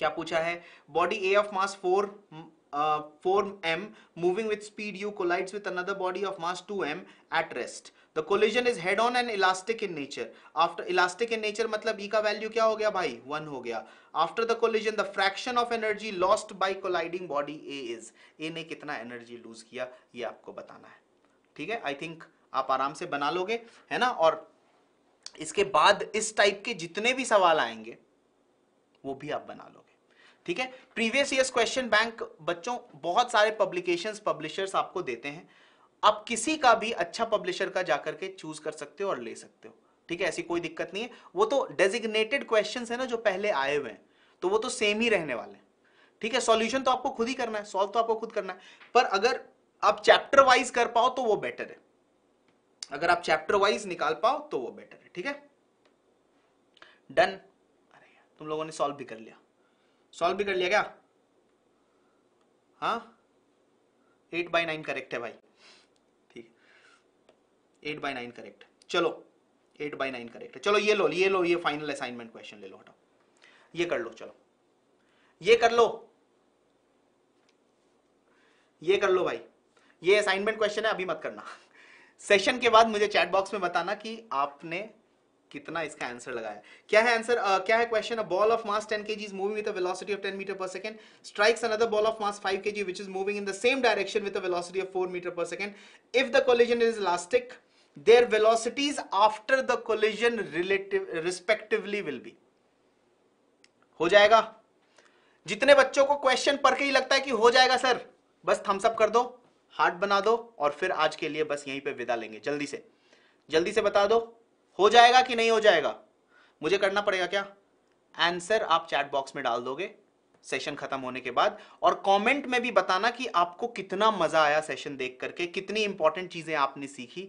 क्या पूछा है body A of mass four four m moving with speed u collides with another body of mass two m at rest the collision is head on and elastic in nature after elastic in nature मतलब E e का value क्या हो गया भाई one हो गया after the collision the fraction of energy lost by colliding body A is A ने कितना एनर्जी लूज किया ये आपको बताना है ठीक है आई थिंक आप आराम से बना लोगे है ना और इसके बाद इस टाइप के जितने भी सवाल आएंगे वो भी आप बना लो ठीक है प्रीवियस ईयर क्वेश्चन बैंक बच्चों बहुत सारे पब्लिकेशन पब्लिशर्स आपको देते हैं आप किसी का भी अच्छा पब्लिशर का जाकर के चूज कर सकते हो और ले सकते हो ठीक है ऐसी कोई दिक्कत नहीं है वो तो डेजिग्नेटेड क्वेश्चन है ना जो पहले आए हुए हैं तो वो तो सेम ही रहने वाले हैं ठीक है सॉल्यूशन तो आपको खुद ही करना है सॉल्व तो आपको खुद करना है पर अगर आप चैप्टर वाइज कर पाओ तो वो बेटर है अगर आप चैप्टर वाइज निकाल पाओ तो वो बेटर है ठीक है डन अरे तुम लोगों ने सॉल्व भी कर लिया सॉल्व भी कर लिया क्या हाँ एट बाई नाइन करेक्ट है भाई ठीक एट बाई नाइन करेक्ट चलो एट बाई नाइन करेक्ट है चलो ये लो ये लो ये फाइनल असाइनमेंट क्वेश्चन ले लो हटाओ ये कर लो चलो ये कर लो ये कर लो भाई ये असाइनमेंट क्वेश्चन है अभी मत करना सेशन [laughs] के बाद मुझे चैट बॉक्स में बताना कि आपने कितना इसका आंसर लगाया क्या है आंसर uh, क्या है question a ball of mass 10 KG is moving with a velocity of 10 metre per second strikes another ball of mass 5 KG which is moving in the same direction with a velocity of 4 metre per second if the collision is elastic their velocities after the collision relative respectively will be हो जाएगा जितने बच्चों को question पढ़ के ही लगता है कि हो जाएगा सर बस थम्स अप कर दो हार्ट बना दो और फिर आज के लिए बस यहीं पे विदा लेंगे जल्दी से जल्दी से बता दो हो जाएगा कि नहीं हो जाएगा मुझे करना पड़ेगा क्या आंसर आप चैट बॉक्स में डाल दोगे सेशन खत्म होने के बाद और कमेंट में भी बताना कि आपको कितना मजा आया सेशन देख करके कितनी इंपॉर्टेंट चीजें आपने सीखी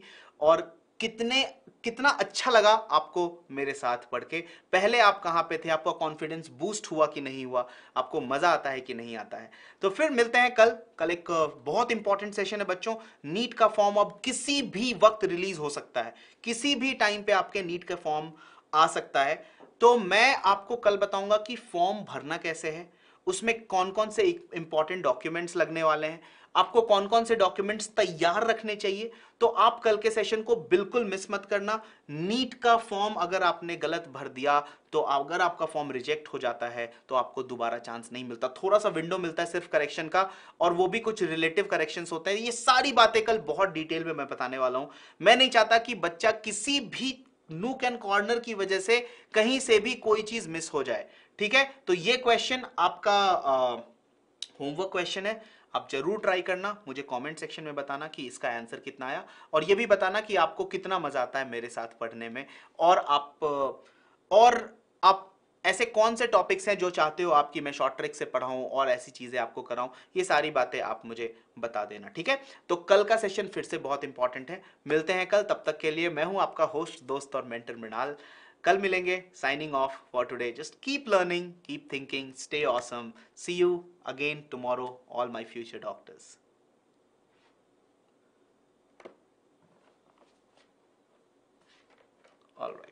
और कितने कितना अच्छा लगा आपको मेरे साथ पढ़ के पहले आप कहाँ पे थे आपका कॉन्फिडेंस बूस्ट हुआ कि नहीं हुआ आपको मज़ा आता है कि नहीं आता है तो फिर मिलते हैं कल कल एक बहुत इंपॉर्टेंट सेशन है बच्चों नीट का फॉर्म अब किसी भी वक्त रिलीज हो सकता है किसी भी टाइम पे आपके नीट का फॉर्म आ सकता है तो मैं आपको कल बताऊंगा कि फॉर्म भरना कैसे है उसमें कौन कौन से इंपॉर्टेंट डॉक्यूमेंट्स लगने वाले हैं आपको कौन कौन से डॉक्यूमेंट्स तैयार रखने चाहिए तो आप कल के सेशन को बिल्कुल मिस मत करना नीट का फॉर्म अगर आपने गलत भर दिया तो अगर आपका फॉर्म रिजेक्ट हो जाता है तो आपको दोबारा चांस नहीं मिलता थोड़ा सा विंडो मिलता है सिर्फ करेक्शन का और वो भी कुछ रिलेटिव करेक्शन होते हैं ये सारी बातें कल बहुत डिटेल में मैं बताने वाला हूं मैं नहीं चाहता कि बच्चा किसी भी नूक एंड कॉर्नर की वजह से कहीं से भी कोई चीज मिस हो जाए ठीक है तो ये क्वेश्चन आपका होमवर्क क्वेश्चन है आप जरूर ट्राई करना मुझे कमेंट सेक्शन में बताना कि इसका आंसर कितना आया और ये भी बताना कि आपको कितना मजा आता है मेरे साथ पढ़ने में और आप और आप ऐसे कौन से टॉपिक्स हैं जो चाहते हो आपकी मैं शॉर्ट ट्रिक से पढ़ाऊं और ऐसी चीजें आपको कराऊं ये सारी बातें आप मुझे बता देना ठीक है तो कल का सेशन फिर से बहुत इंपॉर्टेंट है मिलते हैं कल तब तक के लिए मैं हूं आपका होस्ट दोस्त और मेंटर मृणाल कल मिलेंगे signing off for today just keep learning keep thinking stay awesome see you again tomorrow all my future doctors. All right.